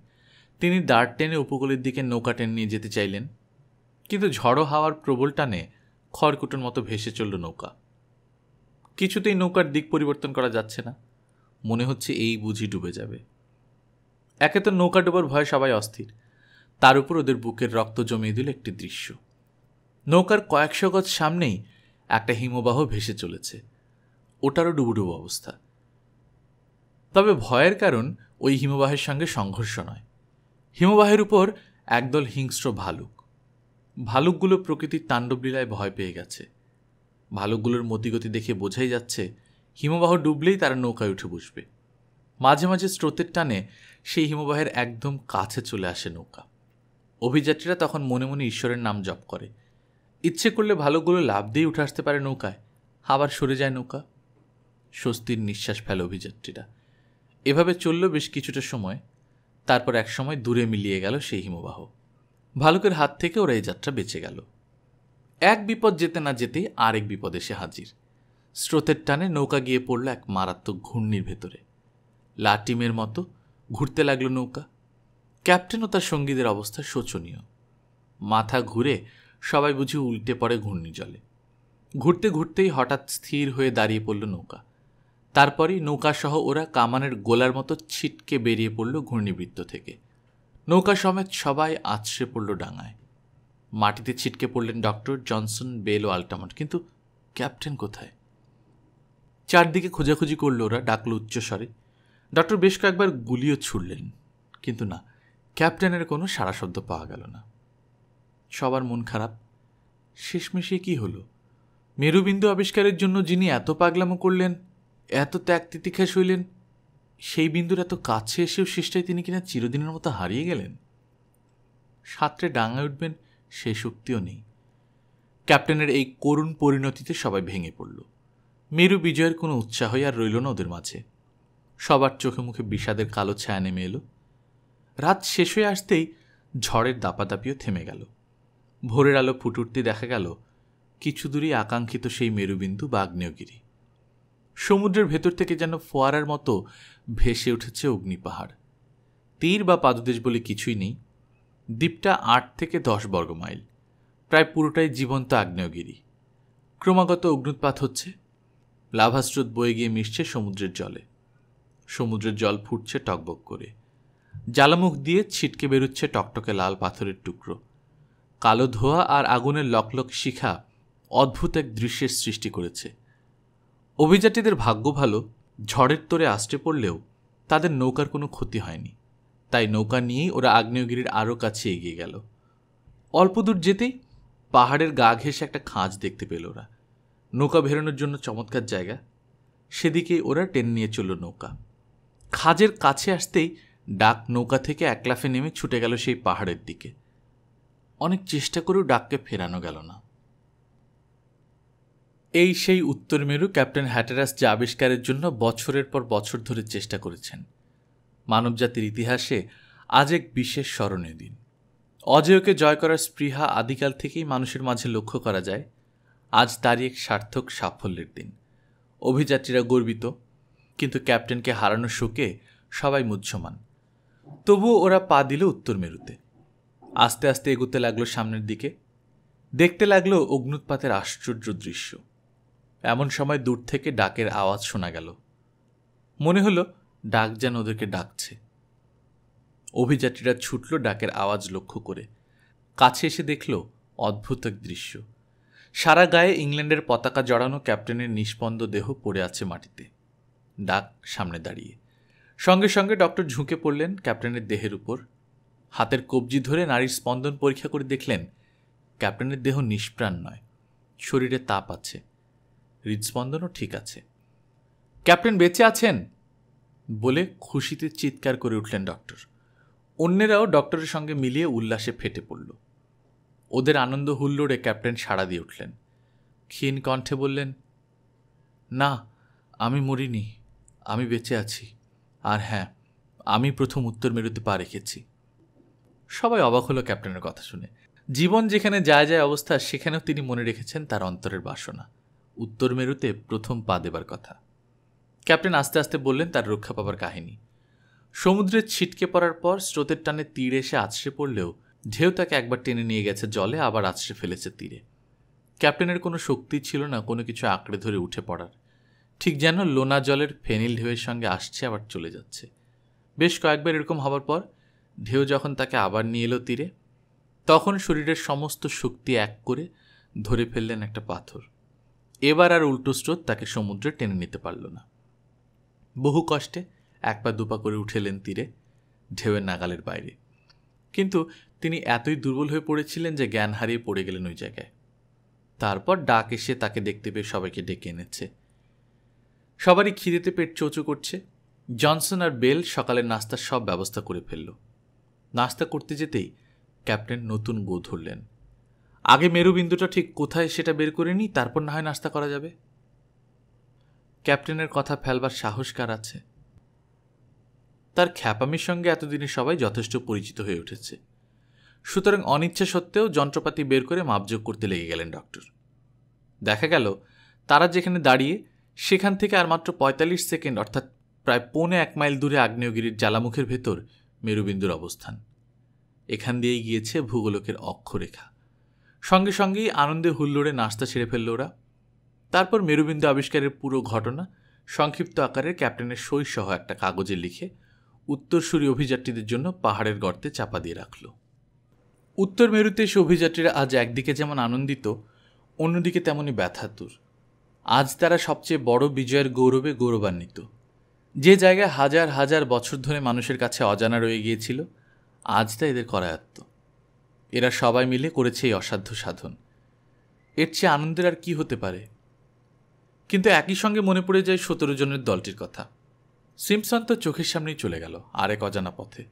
তিনি দাঁড় টেনে উপকূলের দিকে নৌকা টেনে নিয়ে যেতে চাইলেন কিন্তু ঝড়ো হাওয়ার প্রবল টানে খড়কুটোর মতো ভেসে চলল নৌকা কিছুতেই নৌকার দিক পরিবর্তন করা যাচ্ছে না মনে হচ্ছে এই বুঝি ডুবে যাবে একে তো নৌকা ডোবার ভয়ে সবাই অস্থির তার উপর ওদের বুকের রক্ত জমিয়ে দিল একটি দৃশ্য নৌকার কয়েকশো গজ সামনেই একটা হিমবাহ ভেসে চলেছে ওটারও ডুবুডুবু অবস্থা তবে ভয়ের কারণ ওই হিমবাহের সঙ্গে সংঘর্ষ নয় হিমবাহের উপর একদল হিংস্র ভালুক ভালুকগুলো প্রকৃতির তাণ্ডবলীলায় ভয় পেয়ে গেছে ভালুকগুলোর মতিগতি দেখে বোঝাই যাচ্ছে হিমবাহ ডুবলেই তারা নৌকায় উঠে বসবে মাঝে মাঝে স্রোতের টানে সেই হিমবাহের একদম কাছে চলে আসে নৌকা অভিযাত্রীরা তখন মনে মনে ঈশ্বরের নাম জপ করে ইচ্ছে করলে ভালুকগুলো লাভ দিয়ে উঠে আসতে পারে নৌকায় আবার সরে যায় নৌকা স্বস্তির নিঃশ্বাস ফেলে অভিযাত্রীরা এভাবে চলল বেশ কিছুটা সময় তারপর একসময় দূরে মিলিয়ে গেল সেই হিমবাহ ভালুকের হাত থেকে ওরা এই যাত্রা বেঁচে গেল এক বিপদ যেতে না যেতেই আরেক বিপদ এসে হাজির স্রোতের টানে নৌকা গিয়ে পড়ল এক মারাত্মক ঘূর্ণির ভেতরে লাটিমের মতো ঘুরতে লাগলো নৌকা ক্যাপ্টেন ও তার সঙ্গীদের অবস্থা শোচনীয় মাথা ঘুরে সবাই বুঝি উল্টে পড়ে ঘূর্ণি জলে ঘুরতে ঘুরতেই হঠাৎ স্থির হয়ে দাঁড়িয়ে পড়ল নৌকা তারপরই নৌকাসহ ওরা কামানের গোলার মতো ছিটকে বেরিয়ে পড়ল ঘূর্ণিবৃত্ত থেকে নৌকা সমেত সবাই আছড়ে পড়ল ডাঙায় মাটিতে ছিটকে পড়লেন ডক্টর জনসন বেল ও আল্টামট কিন্তু ক্যাপ্টেন কোথায় চারদিকে খোঁজাখুঁজি করল ওরা ডাকল উচ্চস্বরে ডক্টর বেশ কয়েকবার গুলিও ছুড়লেন কিন্তু না ক্যাপ্টেনের কোনো সারা শব্দ পাওয়া গেল না সবার মন খারাপ শেষমেশে কি হলো মেরুবিন্দু আবিষ্কারের জন্য যিনি এত পাগলামো করলেন এত ত্যাগ তিতিক্ষা শৈলেন সেই বিন্দুর এত কাছে এসেও শেষটায় তিনি কিনা চিরদিনের মতো হারিয়ে গেলেন সাঁতরে ডাঙায় উঠবেন সে শক্তিও নেই ক্যাপ্টেনের এই করুণ পরিণতিতে সবাই ভেঙে পড়ল মেরু বিজয়ের কোনো উৎসাহই আর রইল না ওদের মাঝে সবার চোখে মুখে বিষাদের কালো ছায়া নেমে এলো রাত শেষ হয়ে আসতেই ঝড়ের দাপাদাপিও থেমে গেল ভোরের আলো ফুটুটতে দেখা গেল কিছু দূরই আকাঙ্ক্ষিত সেই মেরুবিন্দু বা আগ্নেয়গিরি সমুদ্রের ভেতর থেকে যেন ফোয়ারার মতো ভেসে উঠেছে অগ্নি পাহাড় তীর বা পাদদেশ বলে কিছুই নেই দ্বীপটা আট থেকে দশ বর্গ মাইল প্রায় পুরোটাই জীবন্ত আগ্নেয়গিরি ক্রমাগত অগ্নুৎপাত হচ্ছে লাভাস্রোত বয়ে গিয়ে মিশছে সমুদ্রের জলে সমুদ্রের জল ফুটছে টকবক করে জ্বালামুখ দিয়ে ছিটকে বেরোচ্ছে টকটকে লাল পাথরের টুকরো কালো ধোয়া আর আগুনের লকলক শিখা অদ্ভুত এক দৃশ্যের সৃষ্টি করেছে অভিযাত্রীদের ভাগ্য ভালো ঝড়ের তোরে আষ্টে পড়লেও তাদের নৌকার কোনো ক্ষতি হয়নি তাই নৌকা নিয়েই ওরা আগ্নেয়গিরির আরও কাছে এগিয়ে গেল অল্প দূর যেতেই পাহাড়ের গা ঘেসে একটা খাঁজ দেখতে পেল ওরা নৌকা বেরোনোর জন্য চমৎকার জায়গা সেদিকে ওরা টেনে নিয়ে চলল নৌকা খাজের কাছে আসতেই ডাক নৌকা থেকে একলাফে নেমে ছুটে গেল সেই পাহাড়ের দিকে অনেক চেষ্টা করেও ডাককে ফেরানো গেল না এই সেই উত্তর মেরু ক্যাপ্টেন হ্যাটেরাস যা আবিষ্কারের জন্য বছরের পর বছর ধরে চেষ্টা করেছেন মানবজাতির ইতিহাসে আজ এক বিশেষ স্মরণীয় দিন অজেয়কে জয় করার স্পৃহা আদিকাল থেকেই মানুষের মাঝে লক্ষ্য করা যায় আজ তারই এক সার্থক সাফল্যের দিন অভিযাত্রীরা গর্বিত কিন্তু ক্যাপ্টেনকে হারানোর শোকে সবাই মুহ্যমান তবুও ওরা পা দিল উত্তর মেরুতে আস্তে আস্তে এগোতে লাগলো সামনের দিকে দেখতে লাগলো অগ্নুৎপাতের আশ্চর্য দৃশ্য এমন সময় দূর থেকে ডাকের আওয়াজ শোনা গেল মনে হলো ডাক যেন ওদেরকে ডাকছে অভিযাত্রীরা ছুটল ডাকের আওয়াজ লক্ষ্য করে কাছে এসে দেখল অদ্ভুত এক দৃশ্য সারা গায়ে ইংল্যান্ডের পতাকা জড়ানো ক্যাপ্টেনের নিষ্পন্দ দেহ পড়ে আছে মাটিতে ডাক সামনে দাঁড়িয়ে সঙ্গে সঙ্গে ডক্টর ঝুঁকে পড়লেন ক্যাপ্টেনের দেহের উপর হাতের কবজি ধরে নারীর স্পন্দন পরীক্ষা করে দেখলেন ক্যাপ্টেনের দেহ নিষ্প্রাণ নয় শরীরে তাপ আছে হৃদস্পন্দনও ঠিক আছে ক্যাপ্টেন বেঁচে আছেন বলে খুশিতে চিৎকার করে উঠলেন ডক্টর অন্যেরাও ডক্টরের সঙ্গে মিলিয়ে উল্লাসে ফেটে পড়ল ওদের আনন্দ হুল্লোড়ে ক্যাপ্টেন সাড়া দিয়ে উঠলেন ক্ষীণ কণ্ঠে বললেন না আমি মরিনি আমি বেঁচে আছি আর হ্যাঁ আমি প্রথম উত্তর মেরুতে পা রেখেছি সবাই অবাক হলো ক্যাপ্টেনের কথা শুনে জীবন যেখানে যায় যায় অবস্থা সেখানেও তিনি মনে রেখেছেন তার অন্তরের বাসনা উত্তর মেরুতে প্রথম পা দেবার কথা ক্যাপ্টেন আস্তে আস্তে বললেন তার রক্ষা পাবার কাহিনী সমুদ্রের ছিটকে পড়ার পর স্রোতের টানে তীর এসে আছড়ে পড়লেও ঢেউ তাকে একবার টেনে নিয়ে গেছে জলে আবার আছড়ে ফেলেছে তীরে ক্যাপ্টেনের কোনো শক্তি ছিল না কোনো কিছু আঁকড়ে ধরে উঠে পড়ার ঠিক যেন লোনা জলের ফেনিল ঢেউয়ের সঙ্গে আসছে আবার চলে যাচ্ছে বেশ কয়েকবার এরকম হবার পর ঢেউ যখন তাকে আবার নিয়ে এলো তীরে তখন শরীরের সমস্ত শক্তি এক করে ধরে ফেললেন একটা পাথর এবার আর উল্টো স্রোত তাকে সমুদ্রে টেনে নিতে পারল না বহু কষ্টে এক পা দুপা করে উঠেলেন তীরে ঢেউয়ের নাগালের বাইরে কিন্তু তিনি এতই দুর্বল হয়ে পড়েছিলেন যে জ্ঞান হারিয়ে পড়ে গেলেন ওই জায়গায় তারপর ডাক এসে তাকে দেখতে পেয়ে সবাইকে ডেকে এনেছে সবারই খিদেতে পেট চোচো করছে জনসন আর বেল সকালের নাস্তার সব ব্যবস্থা করে ফেলল নাস্তা করতে যেতেই ক্যাপ্টেন নতুন গো ধরলেন আগে মেরুবিন্দুটা ঠিক কোথায় সেটা বের করে নিই তারপর না হয় নাস্তা করা যাবে ক্যাপ্টেনের কথা ফেলবার সাহস কার আছে তার খ্যাপামির সঙ্গে এতদিনে সবাই যথেষ্ট পরিচিত হয়ে উঠেছে সুতরাং অনিচ্ছা সত্ত্বেও যন্ত্রপাতি বের করে মাপযোগ করতে লেগে গেলেন ডক্টর দেখা গেল তারা যেখানে দাঁড়িয়ে সেখান থেকে আর মাত্র পঁয়তাল্লিশ সেকেন্ড অর্থাৎ প্রায় পৌনে এক মাইল দূরে আগ্নেয়গিরির জ্বালামুখের ভেতর মেরুবিন্দুর অবস্থান এখান দিয়েই গিয়েছে ভূগোলকের অক্ষরেখা সঙ্গে সঙ্গেই আনন্দে হুল্লোড়ে নাস্তা ছেড়ে ফেলল ওরা তারপর মেরুবিন্দু আবিষ্কারের পুরো ঘটনা সংক্ষিপ্ত আকারে ক্যাপ্টেনের সহ একটা কাগজে লিখে উত্তরসূরি অভিযাত্রীদের জন্য পাহাড়ের গর্তে চাপা দিয়ে রাখল উত্তর মেরুতে সে অভিযাত্রীরা আজ একদিকে যেমন আনন্দিত অন্যদিকে তেমনই ব্যথাতুর আজ তারা সবচেয়ে বড় বিজয়ের গৌরবে গৌরবান্বিত যে জায়গায় হাজার হাজার বছর ধরে মানুষের কাছে অজানা রয়ে গিয়েছিল আজ তা এদের করায়ত্ত এরা সবাই মিলে করেছে এই অসাধ্য সাধন এর চেয়ে আনন্দের আর কি হতে পারে কিন্তু একই সঙ্গে মনে পড়ে যায় সতেরো জনের দলটির কথা সিমসন তো চোখের সামনেই চলে গেল আরেক অজানা পথে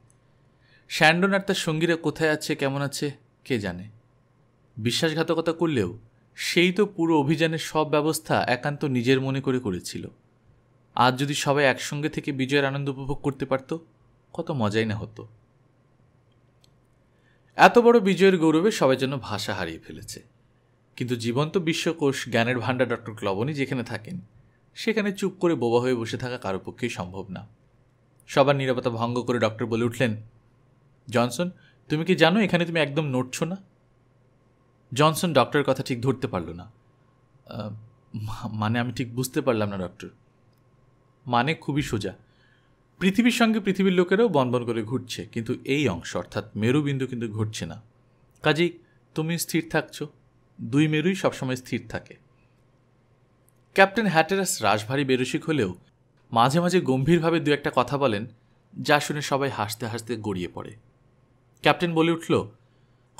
স্যান্ডন আর তার সঙ্গীরা কোথায় আছে কেমন আছে কে জানে বিশ্বাসঘাতকতা করলেও সেই তো পুরো অভিযানের সব ব্যবস্থা একান্ত নিজের মনে করে করেছিল আজ যদি সবাই একসঙ্গে থেকে বিজয়ের আনন্দ উপভোগ করতে পারত কত মজাই না হতো এত বড় বিজয়ের গৌরবে সবাই যেন ভাষা হারিয়ে ফেলেছে কিন্তু জীবন্ত বিশ্বকোষ জ্ঞানের ভাণ্ডার ডক্টর ক্লবনই যেখানে থাকেন সেখানে চুপ করে বোবা হয়ে বসে থাকা কারো পক্ষেই সম্ভব না সবার নিরাপত্তা ভঙ্গ করে ডক্টর বলে উঠলেন জনসন তুমি কি জানো এখানে তুমি একদম নড়ছ না জনসন ডক্টরের কথা ঠিক ধরতে পারল না মানে আমি ঠিক বুঝতে পারলাম না ডক্টর মানে খুবই সোজা পৃথিবীর সঙ্গে পৃথিবীর লোকেরাও বনবন করে ঘুরছে কিন্তু এই অংশ অর্থাৎ মেরুবিন্দু কিন্তু ঘুরছে না কাজেই তুমি স্থির থাকছো দুই মেরুই সবসময় স্থির থাকে ক্যাপ্টেন হ্যাটেরাস রাশভারী বেরসিক হলেও মাঝে মাঝে গম্ভীরভাবে দু একটা কথা বলেন যা শুনে সবাই হাসতে হাসতে গড়িয়ে পড়ে ক্যাপ্টেন বলে উঠল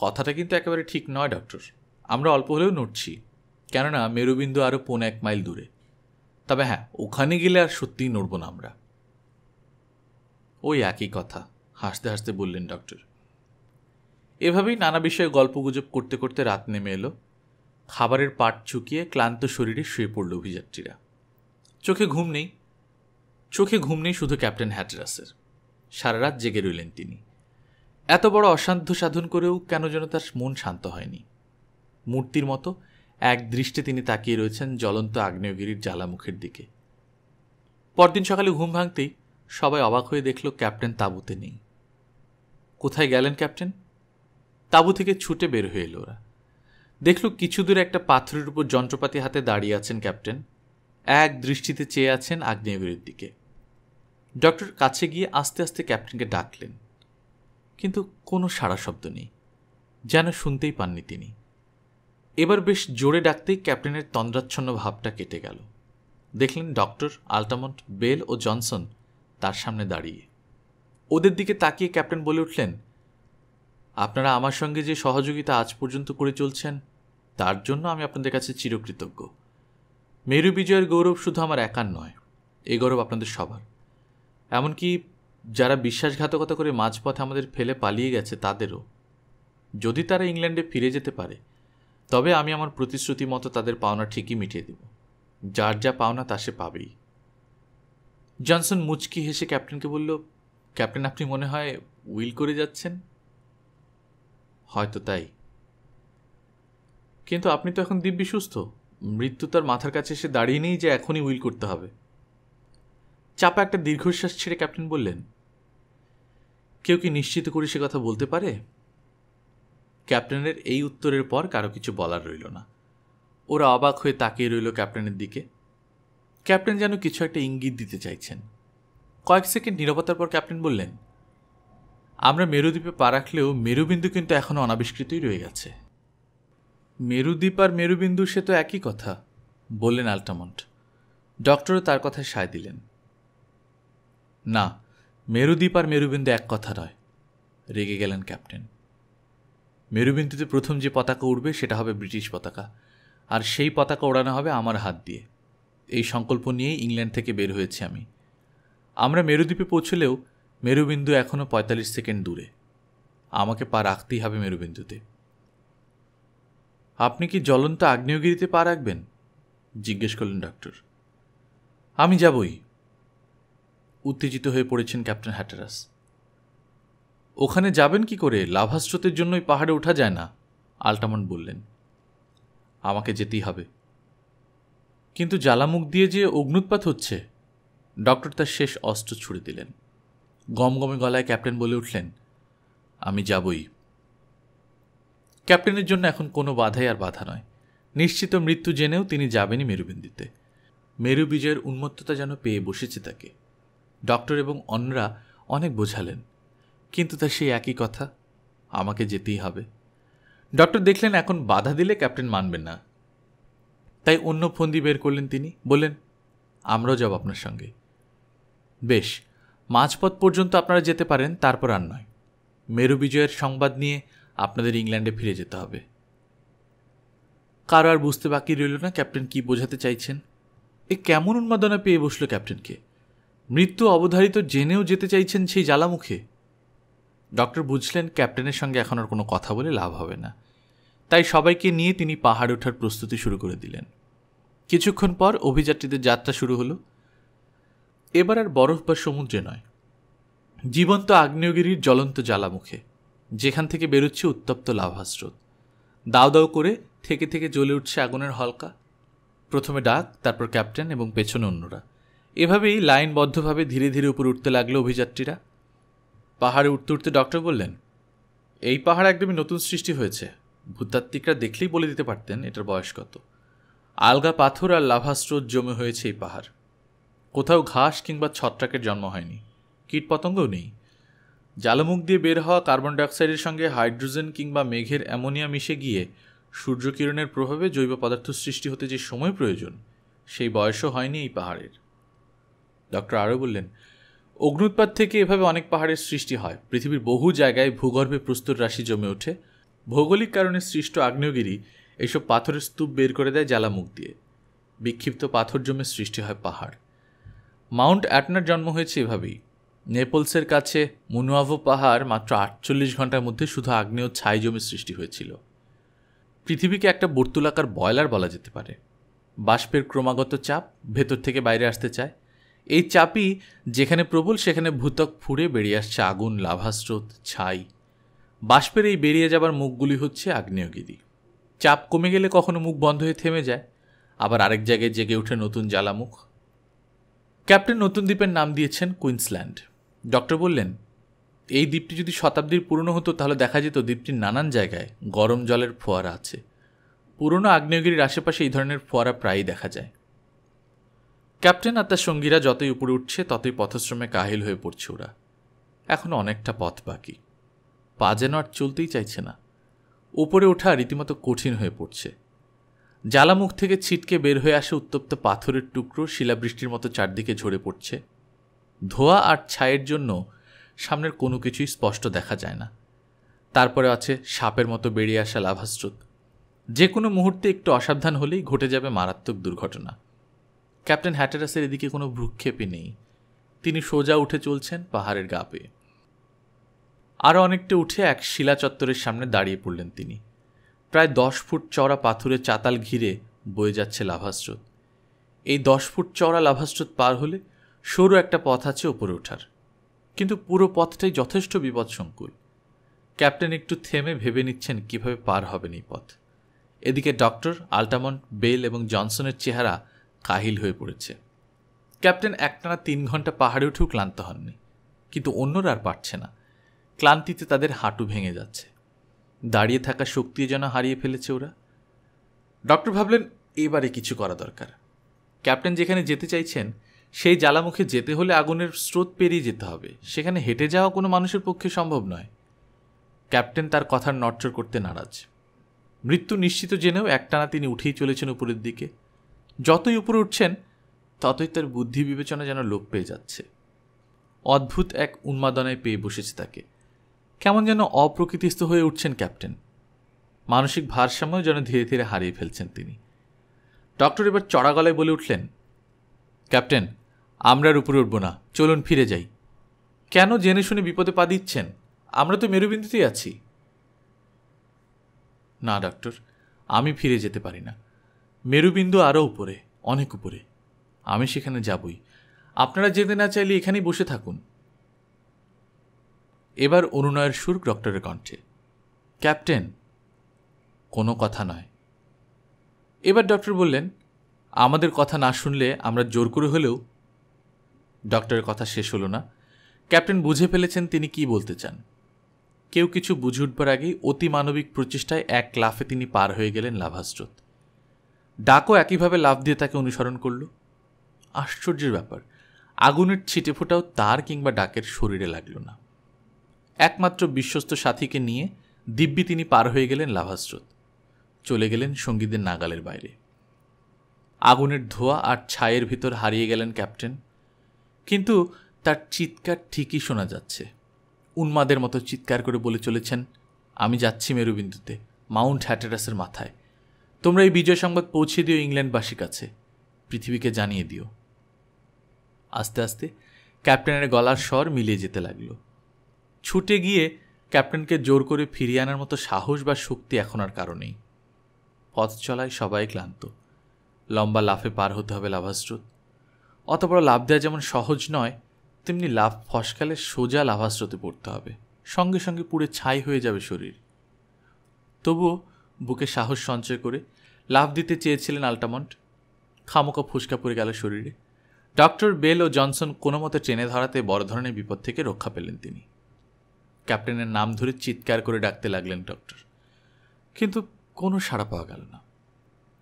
কথাটা কিন্তু একেবারে ঠিক নয় ডক্টর আমরা অল্প হলেও নড়ছি কেননা মেরুবিন্দু আরও পৌনে এক মাইল দূরে তবে হ্যাঁ ওখানে গেলে আর সত্যিই নড়ব না আমরা ওই একই কথা হাসতে হাসতে বললেন ডক্টর এভাবেই নানা বিষয়ে গল্পগুজব করতে করতে রাত নেমে এলো খাবারের পাট চুকিয়ে ক্লান্ত শরীরে শুয়ে পড়ল অভিযাত্রীরা চোখে ঘুম নেই চোখে ঘুম নেই শুধু ক্যাপ্টেন হ্যাটরাসের সারা রাত জেগে রইলেন তিনি এত বড় অসাধ্য সাধন করেও কেন যেন তার মন শান্ত হয়নি মূর্তির মতো এক দৃষ্টে তিনি তাকিয়ে রয়েছেন জ্বলন্ত আগ্নেয়গিরির জ্বালামুখের দিকে পরদিন সকালে ঘুম ভাঙতেই সবাই অবাক হয়ে দেখল ক্যাপ্টেন তাঁবুতে নেই কোথায় গেলেন ক্যাপ্টেন তাঁবু থেকে ছুটে বের হয়ে এলো ওরা দেখল কিছু দূরে একটা পাথরের উপর যন্ত্রপাতি হাতে দাঁড়িয়ে আছেন ক্যাপ্টেন এক দৃষ্টিতে চেয়ে আছেন আগ্নেয়গিরির দিকে ডক্টর কাছে গিয়ে আস্তে আস্তে ক্যাপ্টেনকে ডাকলেন কিন্তু কোনো সাড়া শব্দ নেই যেন শুনতেই পাননি তিনি এবার বেশ জোরে ডাকতেই ক্যাপ্টেনের তন্দ্রাচ্ছন্ন ভাবটা কেটে গেল দেখলেন ডক্টর আলটামন্ট বেল ও জনসন তার সামনে দাঁড়িয়ে ওদের দিকে তাকিয়ে ক্যাপ্টেন বলে উঠলেন আপনারা আমার সঙ্গে যে সহযোগিতা আজ পর্যন্ত করে চলছেন তার জন্য আমি আপনাদের কাছে চিরকৃতজ্ঞ মেরু বিজয়ের গৌরব শুধু আমার একার নয় এ গৌরব আপনাদের সবার এমনকি যারা বিশ্বাসঘাতকতা করে মাঝপথে আমাদের ফেলে পালিয়ে গেছে তাদেরও যদি তারা ইংল্যান্ডে ফিরে যেতে পারে তবে আমি আমার প্রতিশ্রুতি মতো তাদের পাওনা ঠিকই মিটিয়ে দেব যার যা পাওনা তা সে পাবেই জনসন মুচকি হেসে ক্যাপ্টেনকে বলল ক্যাপ্টেন আপনি মনে হয় উইল করে যাচ্ছেন হয়তো তাই কিন্তু আপনি তো এখন দিব্যি সুস্থ মৃত্যু তার মাথার কাছে এসে দাঁড়িয়ে নেই যে এখনই উইল করতে হবে চাপা একটা দীর্ঘশ্বাস ছেড়ে ক্যাপ্টেন বললেন কেউ কি নিশ্চিত করে সে কথা বলতে পারে ক্যাপ্টেনের এই উত্তরের পর কারো কিছু বলার রইল না ওরা অবাক হয়ে তাকিয়ে রইল ক্যাপ্টেনের দিকে ক্যাপ্টেন যেন কিছু একটা ইঙ্গিত দিতে চাইছেন কয়েক সেকেন্ড নিরাপত্তার পর ক্যাপ্টেন বললেন আমরা মেরুদ্বীপে পা রাখলেও মেরুবিন্দু কিন্তু এখনও অনাবিষ্কৃতই রয়ে গেছে মেরুদ্বীপ আর মেরুবিন্দু সে তো একই কথা বললেন আলটামন্ট ডক্টরও তার কথায় সায় দিলেন না মেরুদ্বীপ আর মেরুবিন্দু এক কথা নয় রেগে গেলেন ক্যাপ্টেন মেরুবিন্দুতে প্রথম যে পতাকা উঠবে সেটা হবে ব্রিটিশ পতাকা আর সেই পতাকা ওড়ানো হবে আমার হাত দিয়ে এই সংকল্প নিয়েই ইংল্যান্ড থেকে বের হয়েছি আমি আমরা মেরুদ্বীপে পৌঁছলেও মেরুবিন্দু এখনও পঁয়তাল্লিশ সেকেন্ড দূরে আমাকে পা রাখতেই হবে মেরুবিন্দুতে আপনি কি জ্বলন্ত আগ্নেয়গিরিতে পা রাখবেন জিজ্ঞেস করলেন ডাক্তার আমি যাবই উত্তেজিত হয়ে পড়েছেন ক্যাপ্টেন হ্যাটারাস ওখানে যাবেন কি করে লাভাস্রোতের জন্যই পাহাড়ে ওঠা যায় না আলটামন বললেন আমাকে যেতেই হবে কিন্তু জ্বালামুখ দিয়ে যে অগ্নুৎপাত হচ্ছে ডক্টর তার শেষ অস্ত্র ছুড়ে দিলেন গমগমে গলায় ক্যাপ্টেন বলে উঠলেন আমি যাবই ক্যাপ্টেনের জন্য এখন কোনো বাধাই আর বাধা নয় নিশ্চিত মৃত্যু জেনেও তিনি যাবেনই মেরুবিন্দিতে মেরু বিজয়ের উন্মত্ততা যেন পেয়ে বসেছে তাকে ডক্টর এবং অন্যরা অনেক বোঝালেন কিন্তু তার সেই একই কথা আমাকে যেতেই হবে ডক্টর দেখলেন এখন বাধা দিলে ক্যাপ্টেন মানবেন না তাই অন্য ফন্দি বের করলেন তিনি বললেন আমরাও যাব আপনার সঙ্গে বেশ মাঝপথ পর্যন্ত আপনারা যেতে পারেন তারপর আর নয় মেরু বিজয়ের সংবাদ নিয়ে আপনাদের ইংল্যান্ডে ফিরে যেতে হবে কারো আর বুঝতে বাকি রইল না ক্যাপ্টেন কি বোঝাতে চাইছেন এ কেমন উন্মাদনা পেয়ে বসল ক্যাপ্টেনকে মৃত্যু অবধারিত জেনেও যেতে চাইছেন সেই জ্বালামুখে ডক্টর বুঝলেন ক্যাপ্টেনের সঙ্গে এখন আর কোনো কথা বলে লাভ হবে না তাই সবাইকে নিয়ে তিনি পাহাড় ওঠার প্রস্তুতি শুরু করে দিলেন কিছুক্ষণ পর অভিযাত্রীদের যাত্রা শুরু হলো এবার আর বরফ বা সমুদ্রে নয় জীবন্ত আগ্নেয়গিরির জ্বলন্ত জ্বালামুখে যেখান থেকে বেরোচ্ছে উত্তপ্ত লাভাস্রোত দাও দাও করে থেকে থেকে জ্বলে উঠছে আগুনের হলকা প্রথমে ডাক তারপর ক্যাপ্টেন এবং পেছনে অন্যরা এভাবেই লাইনবদ্ধভাবে ধীরে ধীরে উপর উঠতে লাগলো অভিযাত্রীরা পাহাড়ে উঠতে উঠতে ডক্টর বললেন এই পাহাড় একদমই নতুন সৃষ্টি হয়েছে ভূতাত্ত্বিকরা দেখলেই বলে দিতে পারতেন এটার বয়স কত আলগা পাথর আর লাভাস্রোত জমে হয়েছে এই পাহাড় কোথাও ঘাস কিংবা ছত্রাকের জন্ম হয়নি কীটপতঙ্গও নেই জালমুখ দিয়ে বের হওয়া কার্বন ডাইঅক্সাইডের সঙ্গে হাইড্রোজেন কিংবা মেঘের অ্যামোনিয়া মিশে গিয়ে সূর্যকিরণের প্রভাবে জৈব পদার্থ সৃষ্টি হতে যে সময় প্রয়োজন সেই বয়সও হয়নি এই পাহাড়ের ডক্টর আরও বললেন অগ্নুৎপাত থেকে এভাবে অনেক পাহাড়ের সৃষ্টি হয় পৃথিবীর বহু জায়গায় ভূগর্ভে প্রস্তুর রাশি জমে ওঠে ভৌগোলিক কারণে সৃষ্ট আগ্নেয়গিরি এইসব পাথরের স্তূপ বের করে দেয় জ্বালামুখ দিয়ে বিক্ষিপ্ত পাথর জমে সৃষ্টি হয় পাহাড় মাউন্ট অ্যাটনার জন্ম হয়েছে এভাবেই নেপলসের কাছে মুনুয়াভো পাহাড় মাত্র আটচল্লিশ ঘন্টার মধ্যে শুধু আগ্নেয় ছাই জমে সৃষ্টি হয়েছিল পৃথিবীকে একটা বর্তুলাকার বয়লার বলা যেতে পারে বাষ্পের ক্রমাগত চাপ ভেতর থেকে বাইরে আসতে চায় এই চাপই যেখানে প্রবল সেখানে ভূতক ফুড়ে বেরিয়ে আসছে আগুন লাভাস্রোত ছাই বাষ্পের এই বেরিয়ে যাবার মুখগুলি হচ্ছে আগ্নেয়গিরি চাপ কমে গেলে কখনো মুখ বন্ধ হয়ে থেমে যায় আবার আরেক জায়গায় জেগে ওঠে নতুন জ্বালামুখ ক্যাপ্টেন নতুন দ্বীপের নাম দিয়েছেন কুইন্সল্যান্ড ডক্টর বললেন এই দ্বীপটি যদি শতাব্দীর পুরনো হতো তাহলে দেখা যেত দ্বীপটির নানান জায়গায় গরম জলের ফোয়ারা আছে পুরনো আগ্নেয়গিরির আশেপাশে এই ধরনের ফোয়ারা প্রায়ই দেখা যায় ক্যাপ্টেন আর তার সঙ্গীরা যতই উপরে উঠছে ততই পথশ্রমে কাহিল হয়ে পড়ছে ওরা এখন অনেকটা পথ বাকি পা যেন আর চলতেই চাইছে না ওপরে ওঠা রীতিমতো কঠিন হয়ে পড়ছে জ্বালামুখ থেকে ছিটকে বের হয়ে আসে উত্তপ্ত পাথরের টুকরো শিলাবৃষ্টির মতো চারদিকে ঝরে পড়ছে ধোয়া আর ছায়ের জন্য সামনের কোনো কিছুই স্পষ্ট দেখা যায় না তারপরে আছে সাপের মতো বেরিয়ে আসা লাভাস্রোত যে কোনো মুহূর্তে একটু অসাবধান হলেই ঘটে যাবে মারাত্মক দুর্ঘটনা ক্যাপ্টেন হ্যাটারাসের এদিকে কোনো ভ্রুক্ষেপই নেই তিনি সোজা উঠে চলছেন পাহাড়ের গা পেয়ে আরও অনেকটা উঠে এক শিলা চত্বরের সামনে দাঁড়িয়ে পড়লেন তিনি প্রায় দশ ফুট চওড়া পাথুরে চাতাল ঘিরে বয়ে যাচ্ছে লাভাস্রোত এই দশ ফুট চওড়া লাভাস্রোত পার হলে সরু একটা পথ আছে ওপরে ওঠার কিন্তু পুরো পথটাই যথেষ্ট বিপদসংকুল ক্যাপ্টেন একটু থেমে ভেবে নিচ্ছেন কিভাবে পার হবেন এই পথ এদিকে ডক্টর আল্টামন্ট বেল এবং জনসনের চেহারা কাহিল হয়ে পড়েছে ক্যাপ্টেন একটানা তিন ঘন্টা পাহাড়ে উঠেও ক্লান্ত হননি কিন্তু অন্যরা আর পারছে না ক্লান্তিতে তাদের হাঁটু ভেঙে যাচ্ছে দাঁড়িয়ে থাকা শক্তি যেন হারিয়ে ফেলেছে ওরা ডক্টর ভাবলেন এবারে কিছু করা দরকার ক্যাপ্টেন যেখানে যেতে চাইছেন সেই জ্বালামুখে যেতে হলে আগুনের স্রোত পেরিয়ে যেতে হবে সেখানে হেঁটে যাওয়া কোনো মানুষের পক্ষে সম্ভব নয় ক্যাপ্টেন তার কথার নড়চড় করতে নারাজ মৃত্যু নিশ্চিত জেনেও একটানা তিনি উঠেই চলেছেন উপরের দিকে যতই উপরে উঠছেন ততই তার বুদ্ধি বিবেচনা যেন লোপ পেয়ে যাচ্ছে অদ্ভুত এক উন্মাদনায় পেয়ে বসেছে তাকে কেমন যেন অপ্রকৃতিস্থ হয়ে উঠছেন ক্যাপ্টেন মানসিক ভারসাম্য যেন ধীরে ধীরে হারিয়ে ফেলছেন তিনি ডক্টর এবার চড়া গলায় বলে উঠলেন ক্যাপ্টেন আমরা আর উপরে উঠব না চলুন ফিরে যাই কেন জেনে শুনে বিপদে পা দিচ্ছেন আমরা তো মেরুবিন্দুতেই আছি না ডক্টর আমি ফিরে যেতে পারি না মেরুবিন্দু আরও উপরে অনেক উপরে আমি সেখানে যাবই আপনারা যেতে না চাইলে এখানেই বসে থাকুন এবার অনুনয়ের সুর ডক্টরের কণ্ঠে ক্যাপ্টেন কোনো কথা নয় এবার ডক্টর বললেন আমাদের কথা না শুনলে আমরা জোর করে হলেও ডক্টরের কথা শেষ হলো না ক্যাপ্টেন বুঝে ফেলেছেন তিনি কি বলতে চান কেউ কিছু বুঝে উঠবার আগেই অতিমানবিক প্রচেষ্টায় এক লাফে তিনি পার হয়ে গেলেন লাভাস্রোত ডাকও একইভাবে লাভ দিয়ে তাকে অনুসরণ করল আশ্চর্যের ব্যাপার আগুনের ছিটে ফোটাও তার কিংবা ডাকের শরীরে লাগল না একমাত্র বিশ্বস্ত সাথীকে নিয়ে দিব্যি তিনি পার হয়ে গেলেন লাভাস্রোত চলে গেলেন সঙ্গীদের নাগালের বাইরে আগুনের ধোয়া আর ছায়ের ভিতর হারিয়ে গেলেন ক্যাপ্টেন কিন্তু তার চিৎকার ঠিকই শোনা যাচ্ছে উন্মাদের মতো চিৎকার করে বলে চলেছেন আমি যাচ্ছি মেরুবিন্দুতে মাউন্ট হ্যাটেরাসের মাথায় তোমরা এই বিজয় সংবাদ পৌঁছে দিও ইংল্যান্ডবাসীর কাছে পৃথিবীকে জানিয়ে দিও আস্তে আস্তে ক্যাপ্টেনের গলার স্বর মিলিয়ে যেতে লাগলো ছুটে গিয়ে ক্যাপ্টেনকে জোর করে ফিরিয়ে আনার মতো সাহস বা শক্তি এখন আর কারো নেই পথ চলায় সবাই ক্লান্ত লম্বা লাফে পার হতে হবে লাভাস্রোত অত বড় লাভ দেওয়া যেমন সহজ নয় তেমনি লাভ ফসকালে সোজা লাভাস্রোতে পড়তে হবে সঙ্গে সঙ্গে পুড়ে ছাই হয়ে যাবে শরীর তবুও বুকে সাহস সঞ্চয় করে লাভ দিতে চেয়েছিলেন আলটামন্ট খামোকা ফুসকা পড়ে গেল শরীরে ডক্টর বেল ও জনসন কোনো মতে ট্রেনে ধরাতে বড় ধরনের বিপদ থেকে রক্ষা পেলেন তিনি ক্যাপ্টেনের নাম ধরে চিৎকার করে ডাকতে লাগলেন ডক্টর কিন্তু কোনো সাড়া পাওয়া গেল না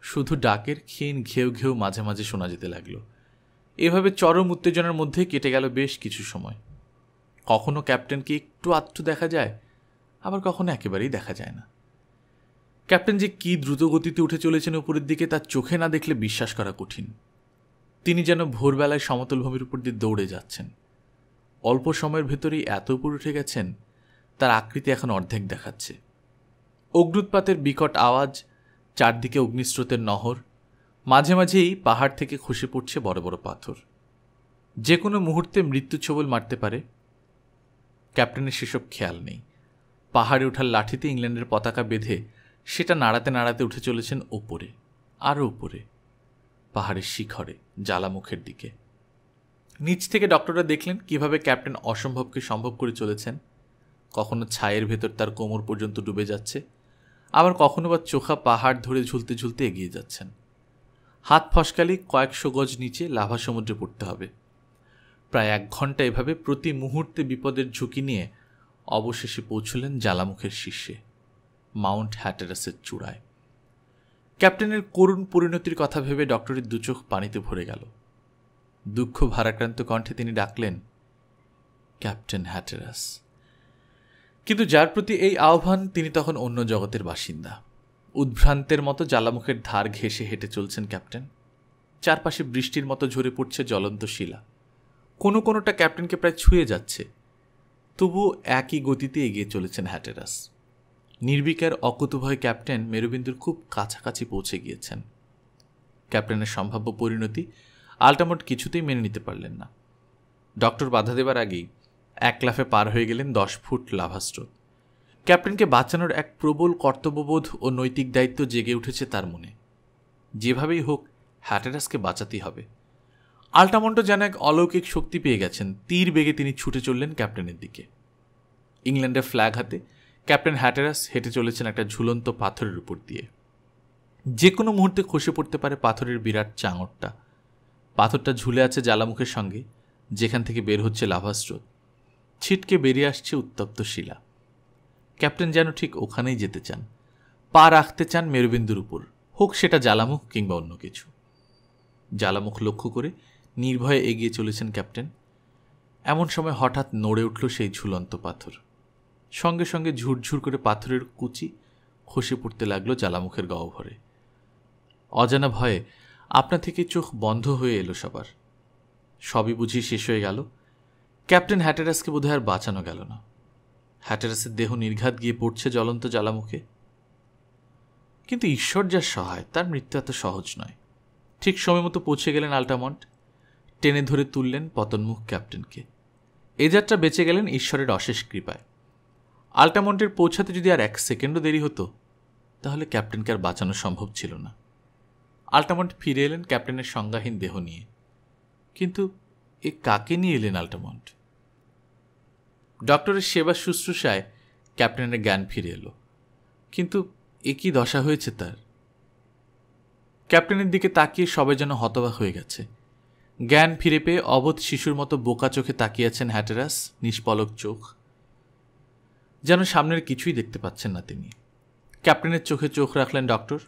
শুধু ডাকের ক্ষীণ ঘেউ ঘেউ মাঝে মাঝে শোনা যেতে লাগলো এভাবে চরম উত্তেজনার মধ্যে কেটে গেল বেশ কিছু সময় কখনো ক্যাপ্টেনকে একটু আধটু দেখা যায় আবার কখনো একেবারেই দেখা যায় না ক্যাপ্টেন যে কী দ্রুতগতিতে উঠে চলেছেন উপরের দিকে তার চোখে না দেখলে বিশ্বাস করা কঠিন তিনি যেন ভোরবেলায় সমতল ভূমির উপর দিয়ে দৌড়ে যাচ্ছেন অল্প সময়ের ভেতরেই এত উপর উঠে গেছেন তার আকৃতি এখন অর্ধেক দেখাচ্ছে অগ্নুৎপাতের বিকট আওয়াজ চারদিকে অগ্নিস্রোতের নহর মাঝে মাঝেই পাহাড় থেকে খসে পড়ছে বড় বড় পাথর যে কোনো মুহূর্তে মৃত্যু ছবল মারতে পারে ক্যাপ্টেনের সেসব খেয়াল নেই পাহাড়ে ওঠার লাঠিতে ইংল্যান্ডের পতাকা বেঁধে সেটা নাড়াতে নাড়াতে উঠে চলেছেন ওপরে আরও ওপরে পাহাড়ের শিখরে জ্বালামুখের দিকে নিচ থেকে ডক্টররা দেখলেন কিভাবে ক্যাপ্টেন অসম্ভবকে সম্ভব করে চলেছেন কখনো ছায়ের ভেতর তার কোমর পর্যন্ত ডুবে যাচ্ছে আবার কখনো বা চোখা পাহাড় ধরে ঝুলতে ঝুলতে এগিয়ে যাচ্ছেন হাত ফসকালি কয়েকশো গজ নিচে লাভা সমুদ্রে পড়তে হবে প্রায় এক ঘন্টা এভাবে প্রতি মুহূর্তে বিপদের ঝুঁকি নিয়ে অবশেষে পৌঁছলেন জ্বালামুখের শীর্ষে মাউন্ট হ্যাটারাসের চূড়ায় ক্যাপ্টেনের করুণ পরিণতির কথা ভেবে ডক্টরের দুচোখ পানিতে ভরে গেল দুঃখ ভারাক্রান্ত কণ্ঠে তিনি ডাকলেন ক্যাপ্টেন হ্যাটেরাস কিন্তু যার প্রতি এই আহ্বান তিনি তখন অন্য জগতের বাসিন্দা উদ্ভ্রান্তের মতো জ্বালামুখের ধার ঘেঁষে হেঁটে চলছেন ক্যাপ্টেন চারপাশে বৃষ্টির মতো ঝরে পড়ছে জ্বলন্ত শিলা কোনো কোনোটা ক্যাপ্টেনকে প্রায় ছুঁয়ে যাচ্ছে তবুও একই গতিতে এগিয়ে চলেছেন হ্যাটেরাস নির্বিকার অকুতভয় ক্যাপ্টেন মেরুবিন্দুর খুব কাছাকাছি পৌঁছে গিয়েছেন ক্যাপ্টেনের সম্ভাব্য পরিণতি আল্টামোট কিছুতেই মেনে নিতে পারলেন না ডক্টর বাধা দেবার আগেই এক লাফে পার হয়ে গেলেন দশ ফুট লাভাস্রোত ক্যাপ্টেনকে বাঁচানোর এক প্রবল কর্তব্যবোধ ও নৈতিক দায়িত্ব জেগে উঠেছে তার মনে যেভাবেই হোক হ্যাটেরাসকে বাঁচাতেই হবে আল্টামন্টো যেন এক অলৌকিক শক্তি পেয়ে গেছেন তীর বেগে তিনি ছুটে চললেন ক্যাপ্টেনের দিকে ইংল্যান্ডের ফ্ল্যাগ হাতে ক্যাপ্টেন হ্যাটেরাস হেঁটে চলেছেন একটা ঝুলন্ত পাথরের উপর দিয়ে যে কোনো মুহূর্তে খসে পড়তে পারে পাথরের বিরাট চাঙড়টা পাথরটা ঝুলে আছে জ্বালামুখের সঙ্গে যেখান থেকে বের হচ্ছে লাভাস্রোত ছিটকে বেরিয়ে আসছে উত্তপ্ত শিলা ক্যাপ্টেন যেন ঠিক ওখানেই যেতে চান পা রাখতে চান মেরুবিন্দুর উপর হোক সেটা জ্বালামুখ কিংবা অন্য কিছু জ্বালামুখ লক্ষ্য করে নির্ভয়ে এগিয়ে চলেছেন ক্যাপ্টেন এমন সময় হঠাৎ নড়ে উঠল সেই ঝুলন্ত পাথর সঙ্গে সঙ্গে ঝুরঝুর করে পাথরের কুচি খসে পড়তে লাগলো জ্বালামুখের গহ্বরে অজানা ভয়ে আপনা থেকে চোখ বন্ধ হয়ে এলো সবার সবই বুঝি শেষ হয়ে গেল ক্যাপ্টেন হ্যাটেরাসকে বোধহয় আর বাঁচানো গেল না হ্যাটেরাসের দেহ নির্ঘাত গিয়ে পড়ছে জ্বলন্ত জ্বালামুখে কিন্তু ঈশ্বর যার সহায় তার মৃত্যু এত সহজ নয় ঠিক সময় মতো পৌঁছে গেলেন আলটামন্ট টেনে ধরে তুললেন পতনমুখ ক্যাপ্টেনকে এ যাত্রা বেঁচে গেলেন ঈশ্বরের অশেষ কৃপায় আলটামন্টের পৌঁছাতে যদি আর এক সেকেন্ডও দেরি হতো তাহলে ক্যাপ্টেনকে আর বাঁচানো সম্ভব ছিল না আলটামন্ট ফিরে এলেন ক্যাপ্টেনের সংজ্ঞাহীন দেহ নিয়ে কিন্তু এ কাকে নিয়ে এলেন আল্টামন্ট ডক্টরের সেবা শুশ্রূষায় ক্যাপ্টেনের জ্ঞান ফিরে এলো কিন্তু এ কি দশা হয়েছে তার ক্যাপ্টেনের দিকে তাকিয়ে সবাই যেন হতবাক হয়ে গেছে জ্ঞান ফিরে পেয়ে অবধ শিশুর মতো বোকা চোখে তাকিয়েছেন হ্যাটেরাস নিষ্পলক চোখ যেন সামনের কিছুই দেখতে পাচ্ছেন না তিনি ক্যাপ্টেনের চোখে চোখ রাখলেন ডক্টর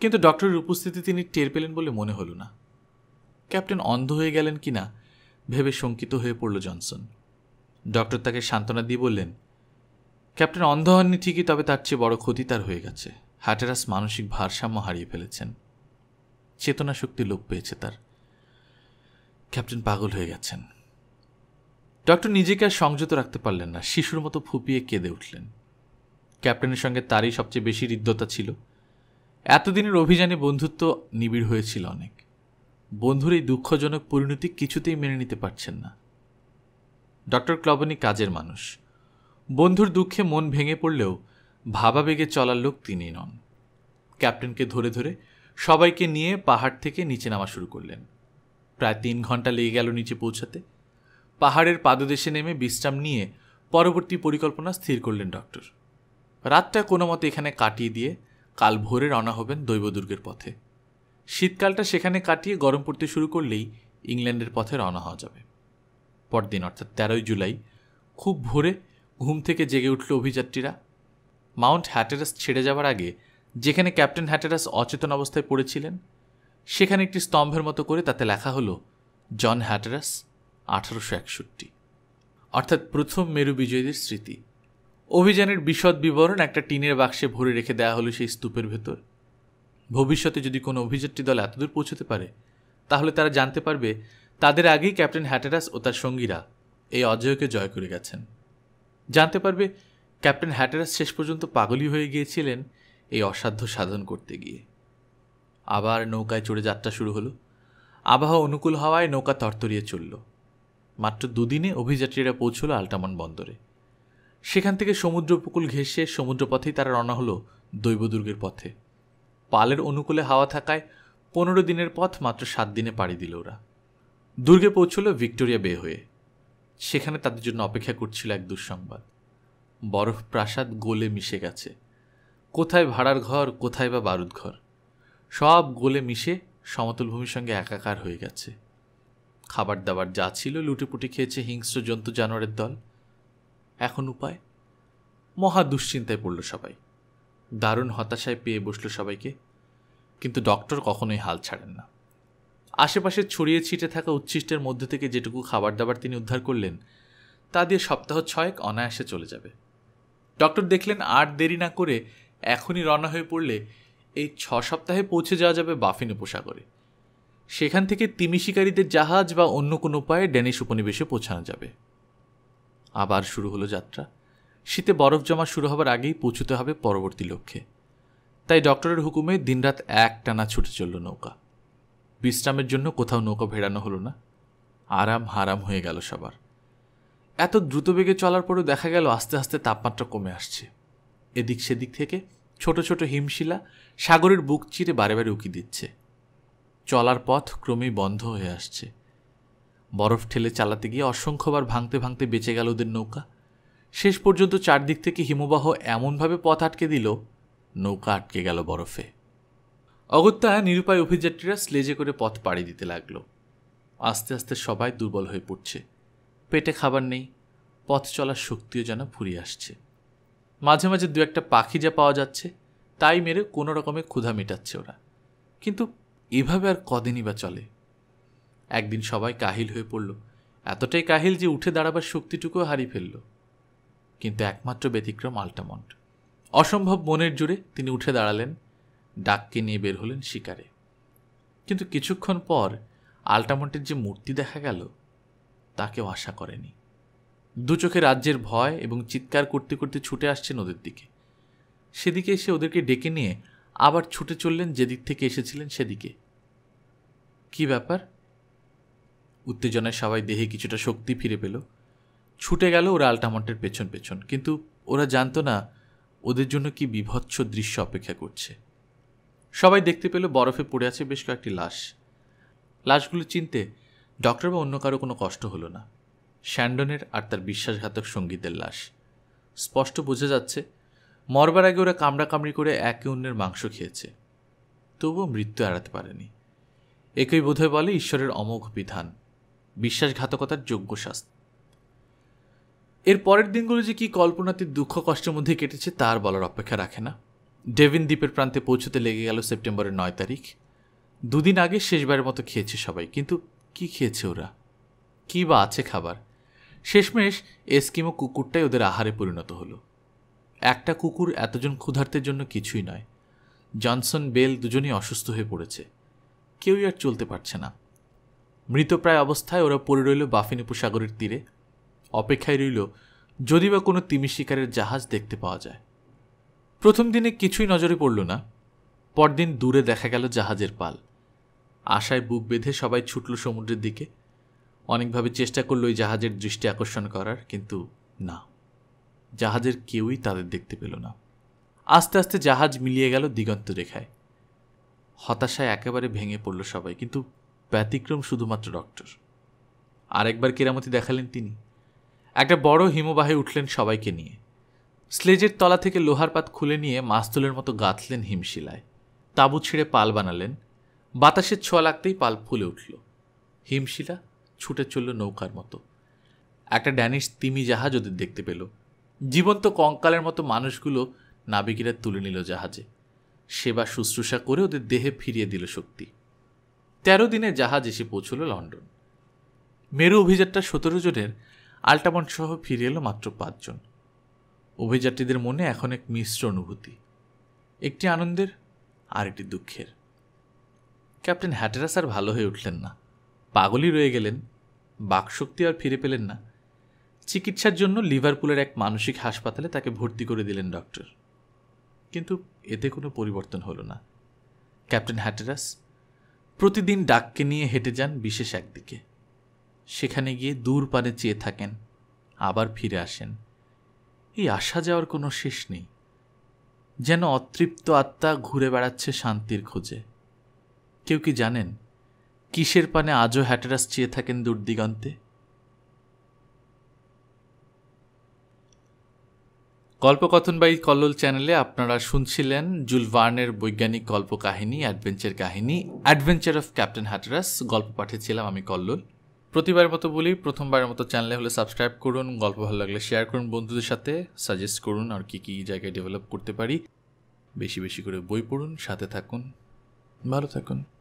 কিন্তু ডক্টরের উপস্থিতি তিনি টের পেলেন বলে মনে হলো না ক্যাপ্টেন অন্ধ হয়ে গেলেন কি না ভেবে শঙ্কিত হয়ে পড়ল জনসন ডক্টর তাকে সান্ত্বনা দিয়ে বললেন ক্যাপ্টেন অন্ধ হননি ঠিকই তবে তার চেয়ে বড় ক্ষতি তার হয়ে গেছে হাটেরাস মানসিক ভারসাম্য হারিয়ে ফেলেছেন চেতনা শক্তি লোপ পেয়েছে তার ক্যাপ্টেন পাগল হয়ে গেছেন ডক্টর নিজেকে আর সংযত রাখতে পারলেন না শিশুর মতো ফুপিয়ে কেঁদে উঠলেন ক্যাপ্টেনের সঙ্গে তারই সবচেয়ে বেশি হৃদ্যতা ছিল এতদিনের অভিযানে বন্ধুত্ব নিবিড় হয়েছিল অনেক বন্ধুর এই দুঃখজনক পরিণতি কিছুতেই মেনে নিতে পারছেন না ডক্টর ক্লবনি কাজের মানুষ বন্ধুর দুঃখে মন ভেঙে পড়লেও ভাবাবেগে চলার লোক তিনি নন ক্যাপ্টেনকে ধরে ধরে সবাইকে নিয়ে পাহাড় থেকে নিচে নামা শুরু করলেন প্রায় তিন ঘন্টা লেগে গেল নিচে পৌঁছাতে পাহাড়ের পাদদেশে নেমে বিশ্রাম নিয়ে পরবর্তী পরিকল্পনা স্থির করলেন ডক্টর রাতটা কোনো মতে এখানে কাটিয়ে দিয়ে কাল ভোরে রওনা হবেন দৈবদুর্গের পথে শীতকালটা সেখানে কাটিয়ে গরম পড়তে শুরু করলেই ইংল্যান্ডের পথে রওনা হওয়া যাবে পরদিন অর্থাৎ তেরোই জুলাই খুব ভোরে ঘুম থেকে জেগে উঠল অভিযাত্রীরা মাউন্ট হ্যাটেরাস ছেড়ে যাওয়ার আগে যেখানে ক্যাপ্টেন হ্যাটেরাস অচেতন অবস্থায় পড়েছিলেন সেখানে একটি স্তম্ভের মতো করে তাতে লেখা হলো জন হ্যাটেরাস আঠারোশো একষট্টি অর্থাৎ প্রথম মেরু বিজয়ীদের স্মৃতি অভিযানের বিশদ বিবরণ একটা টিনের বাক্সে ভরে রেখে দেওয়া হলো সেই স্তূপের ভেতর ভবিষ্যতে যদি কোনো অভিযাত্রী দল এতদূর পৌঁছতে পারে তাহলে তারা জানতে পারবে তাদের আগেই ক্যাপ্টেন হ্যাটারাস ও তার সঙ্গীরা এই অজয়কে জয় করে গেছেন জানতে পারবে ক্যাপ্টেন হ্যাটারাস শেষ পর্যন্ত পাগলি হয়ে গিয়েছিলেন এই অসাধ্য সাধন করতে গিয়ে আবার নৌকায় চড়ে যাত্রা শুরু হলো আবহাওয়া অনুকূল হওয়ায় নৌকা তরতরিয়ে চলল মাত্র দুদিনে অভিযাত্রীরা পৌঁছল আল্টামন বন্দরে সেখান থেকে সমুদ্র উপকূল ঘেঁষে সমুদ্রপথেই তারা রওনা হলো দৈবদুর্গের পথে পালের অনুকূলে হাওয়া থাকায় পনেরো দিনের পথ মাত্র সাত দিনে পাড়ি দিল ওরা দুর্গে পৌঁছল ভিক্টোরিয়া বে হয়ে সেখানে তাদের জন্য অপেক্ষা করছিল এক দুঃসংবাদ বরফ প্রাসাদ গোলে মিশে গেছে কোথায় ভাড়ার ঘর কোথায় বা বারুদ ঘর সব গোলে মিশে সমতল ভূমির সঙ্গে একাকার হয়ে গেছে খাবার দাবার যা ছিল লুটেপুটি খেয়েছে হিংস্র জন্তু জানোয়ারের দল এখন উপায় মহা দুশ্চিন্তায় পড়ল সবাই দারুণ হতাশায় পেয়ে বসল সবাইকে কিন্তু ডক্টর কখনোই হাল ছাড়েন না আশেপাশে ছড়িয়ে ছিটে থাকা উচ্ছিষ্টের মধ্যে থেকে যেটুকু খাবার দাবার তিনি উদ্ধার করলেন তা দিয়ে সপ্তাহ ছয়েক অনায়াসে চলে যাবে ডক্টর দেখলেন আর দেরি না করে এখনই রওনা হয়ে পড়লে এই ছ সপ্তাহে পৌঁছে যাওয়া যাবে বাফিন উপসাগরে সেখান থেকে তিমি শিকারীদের জাহাজ বা অন্য কোনো উপায়ে ড্যানিশ উপনিবেশে পৌঁছানো যাবে আবার শুরু হলো যাত্রা শীতে বরফ জমা শুরু হবার আগেই পৌঁছতে হবে পরবর্তী লক্ষ্যে তাই ডক্টরের হুকুমে দিনরাত এক টানা ছুটে চলল নৌকা বিশ্রামের জন্য কোথাও নৌকা ভেড়ানো হলো না আরাম হারাম হয়ে গেল সবার এত দ্রুত বেগে চলার পরেও দেখা গেল আস্তে আস্তে তাপমাত্রা কমে আসছে এদিক সেদিক থেকে ছোট ছোট হিমশিলা সাগরের বুক চিরে বারে বারে উকি দিচ্ছে চলার পথ ক্রমেই বন্ধ হয়ে আসছে বরফ ঠেলে চালাতে গিয়ে অসংখ্যবার ভাঙতে ভাঙতে বেঁচে গেল ওদের নৌকা শেষ পর্যন্ত চারদিক থেকে হিমবাহ এমনভাবে পথ আটকে দিল নৌকা আটকে গেল বরফে অগত্যা নিরুপায় অভিযাত্রীরা স্লেজে করে পথ পাড়ি দিতে লাগল আস্তে আস্তে সবাই দুর্বল হয়ে পড়ছে পেটে খাবার নেই পথ চলার শক্তিও যেন ফুরিয়ে আসছে মাঝে মাঝে দু একটা পাখি যা পাওয়া যাচ্ছে তাই মেরে কোনো রকমে ক্ষুধা মেটাচ্ছে ওরা কিন্তু এভাবে আর কদিনই বা চলে একদিন সবাই কাহিল হয়ে পড়ল এতটাই কাহিল যে উঠে দাঁড়াবার শক্তিটুকুও হারিয়ে ফেললো কিন্তু একমাত্র ব্যতিক্রম আল্টামন্ট অসম্ভব মনের জুড়ে তিনি উঠে দাঁড়ালেন ডাককে নিয়ে বের হলেন শিকারে কিন্তু কিছুক্ষণ পর আল্টামন্টের যে মূর্তি দেখা গেল তাকেও আশা করেনি দু চোখে রাজ্যের ভয় এবং চিৎকার করতে করতে ছুটে আসছেন ওদের দিকে সেদিকে এসে ওদেরকে ডেকে নিয়ে আবার ছুটে চললেন যেদিক থেকে এসেছিলেন সেদিকে কি ব্যাপার উত্তেজনায় সবাই দেহে কিছুটা শক্তি ফিরে পেল ছুটে গেল ওরা আল্টামন্টের পেছন পেছন কিন্তু ওরা জানতো না ওদের জন্য কি বিভৎস দৃশ্য অপেক্ষা করছে সবাই দেখতে পেল বরফে পড়ে আছে বেশ কয়েকটি লাশ লাশগুলো চিনতে ডক্টর বা অন্য কারো কোনো কষ্ট হলো না শ্যান্ডনের আর তার বিশ্বাসঘাতক সঙ্গীদের লাশ স্পষ্ট বোঝা যাচ্ছে মরবার আগে ওরা কামড়াকামড়ি করে একে অন্যের মাংস খেয়েছে তবুও মৃত্যু এড়াতে পারেনি একই বোধহয় বলে ঈশ্বরের অমোঘ বিধান বিশ্বাসঘাতকতার যোগ্য শাস্তি এর পরের দিনগুলো যে কী কল্পনাতে দুঃখ কষ্টের মধ্যে কেটেছে তার বলার অপেক্ষা রাখে না ডেভিন দ্বীপের প্রান্তে পৌঁছতে লেগে গেল সেপ্টেম্বরের নয় তারিখ দুদিন আগে শেষবারের মতো খেয়েছে সবাই কিন্তু কি খেয়েছে ওরা কী বা আছে খাবার শেষমেশ এস্কিমো কুকুরটাই ওদের আহারে পরিণত হলো একটা কুকুর এতজন ক্ষুধার্তের জন্য কিছুই নয় জনসন বেল দুজনই অসুস্থ হয়ে পড়েছে কেউই আর চলতে পারছে না মৃতপ্রায় অবস্থায় ওরা পড়ে রইল বাফিন উপসাগরের তীরে অপেক্ষায় রইল যদি বা কোনো তিমি শিকারের জাহাজ দেখতে পাওয়া যায় প্রথম দিনে কিছুই নজরে পড়ল না পরদিন দূরে দেখা গেল জাহাজের পাল আশায় বুক বেঁধে সবাই ছুটল সমুদ্রের দিকে অনেকভাবে চেষ্টা করল ওই জাহাজের দৃষ্টি আকর্ষণ করার কিন্তু না জাহাজের কেউই তাদের দেখতে পেল না আস্তে আস্তে জাহাজ মিলিয়ে গেল দিগন্ত রেখায় হতাশায় একেবারে ভেঙে পড়ল সবাই কিন্তু ব্যতিক্রম শুধুমাত্র ডক্টর আরেকবার কেরামতি দেখালেন তিনি একটা বড় হিমবাহে উঠলেন সবাইকে নিয়ে স্লেজের তলা থেকে লোহার পাত খুলে নিয়ে মাস্তুলের মতো গাঁথলেন হিমশিলায় তাঁবু ছিঁড়ে পাল বানালেন বাতাসের ছোঁয়া লাগতেই পাল ফুলে উঠল হিমশিলা ছুটে চলল নৌকার মতো একটা ড্যানিশ তিমি জাহাজ ওদের দেখতে পেল জীবন্ত কঙ্কালের মতো মানুষগুলো নাবিকেরা তুলে নিল জাহাজে সেবা শুশ্রূষা করে ওদের দেহে ফিরিয়ে দিল শক্তি তেরো দিনে জাহাজ এসে পৌঁছল লন্ডন মেরু অভিযাত্রা সতেরো জনের আল্টামন সহ ফিরে এলো মাত্র পাঁচজন অভিযাত্রীদের মনে এখন এক মিশ্র অনুভূতি একটি আনন্দের আর একটি দুঃখের ক্যাপ্টেন হ্যাটেরাস আর ভালো হয়ে উঠলেন না পাগলই রয়ে গেলেন বাকশক্তি আর ফিরে পেলেন না চিকিৎসার জন্য লিভারপুলের এক মানসিক হাসপাতালে তাকে ভর্তি করে দিলেন ডক্টর কিন্তু এতে কোনো পরিবর্তন হলো না ক্যাপ্টেন হ্যাটেরাস প্রতিদিন ডাককে নিয়ে হেঁটে যান বিশেষ একদিকে সেখানে গিয়ে দূর পারে চেয়ে থাকেন আবার ফিরে আসেন এই আসা যাওয়ার কোনো শেষ নেই যেন অতৃপ্ত আত্মা ঘুরে বেড়াচ্ছে শান্তির খোঁজে কেউ কি জানেন কিসের পানে আজও হ্যাটারাস চেয়ে থাকেন দুর্দিগন্তে গল্পকথন বাই কল্লোল চ্যানেলে আপনারা শুনছিলেন জুলভার্নের বৈজ্ঞানিক গল্প কাহিনী অ্যাডভেঞ্চার কাহিনী অ্যাডভেঞ্চার অফ ক্যাপ্টেন হ্যাটারাস গল্প পাঠিয়েছিলাম আমি কল্লোল প্রতিবারের মতো বলি প্রথমবারের মতো চ্যানেলে হলে সাবস্ক্রাইব করুন গল্প ভালো লাগলে শেয়ার করুন বন্ধুদের সাথে সাজেস্ট করুন আর কী কী জায়গায় ডেভেলপ করতে পারি বেশি বেশি করে বই পড়ুন সাথে থাকুন ভালো থাকুন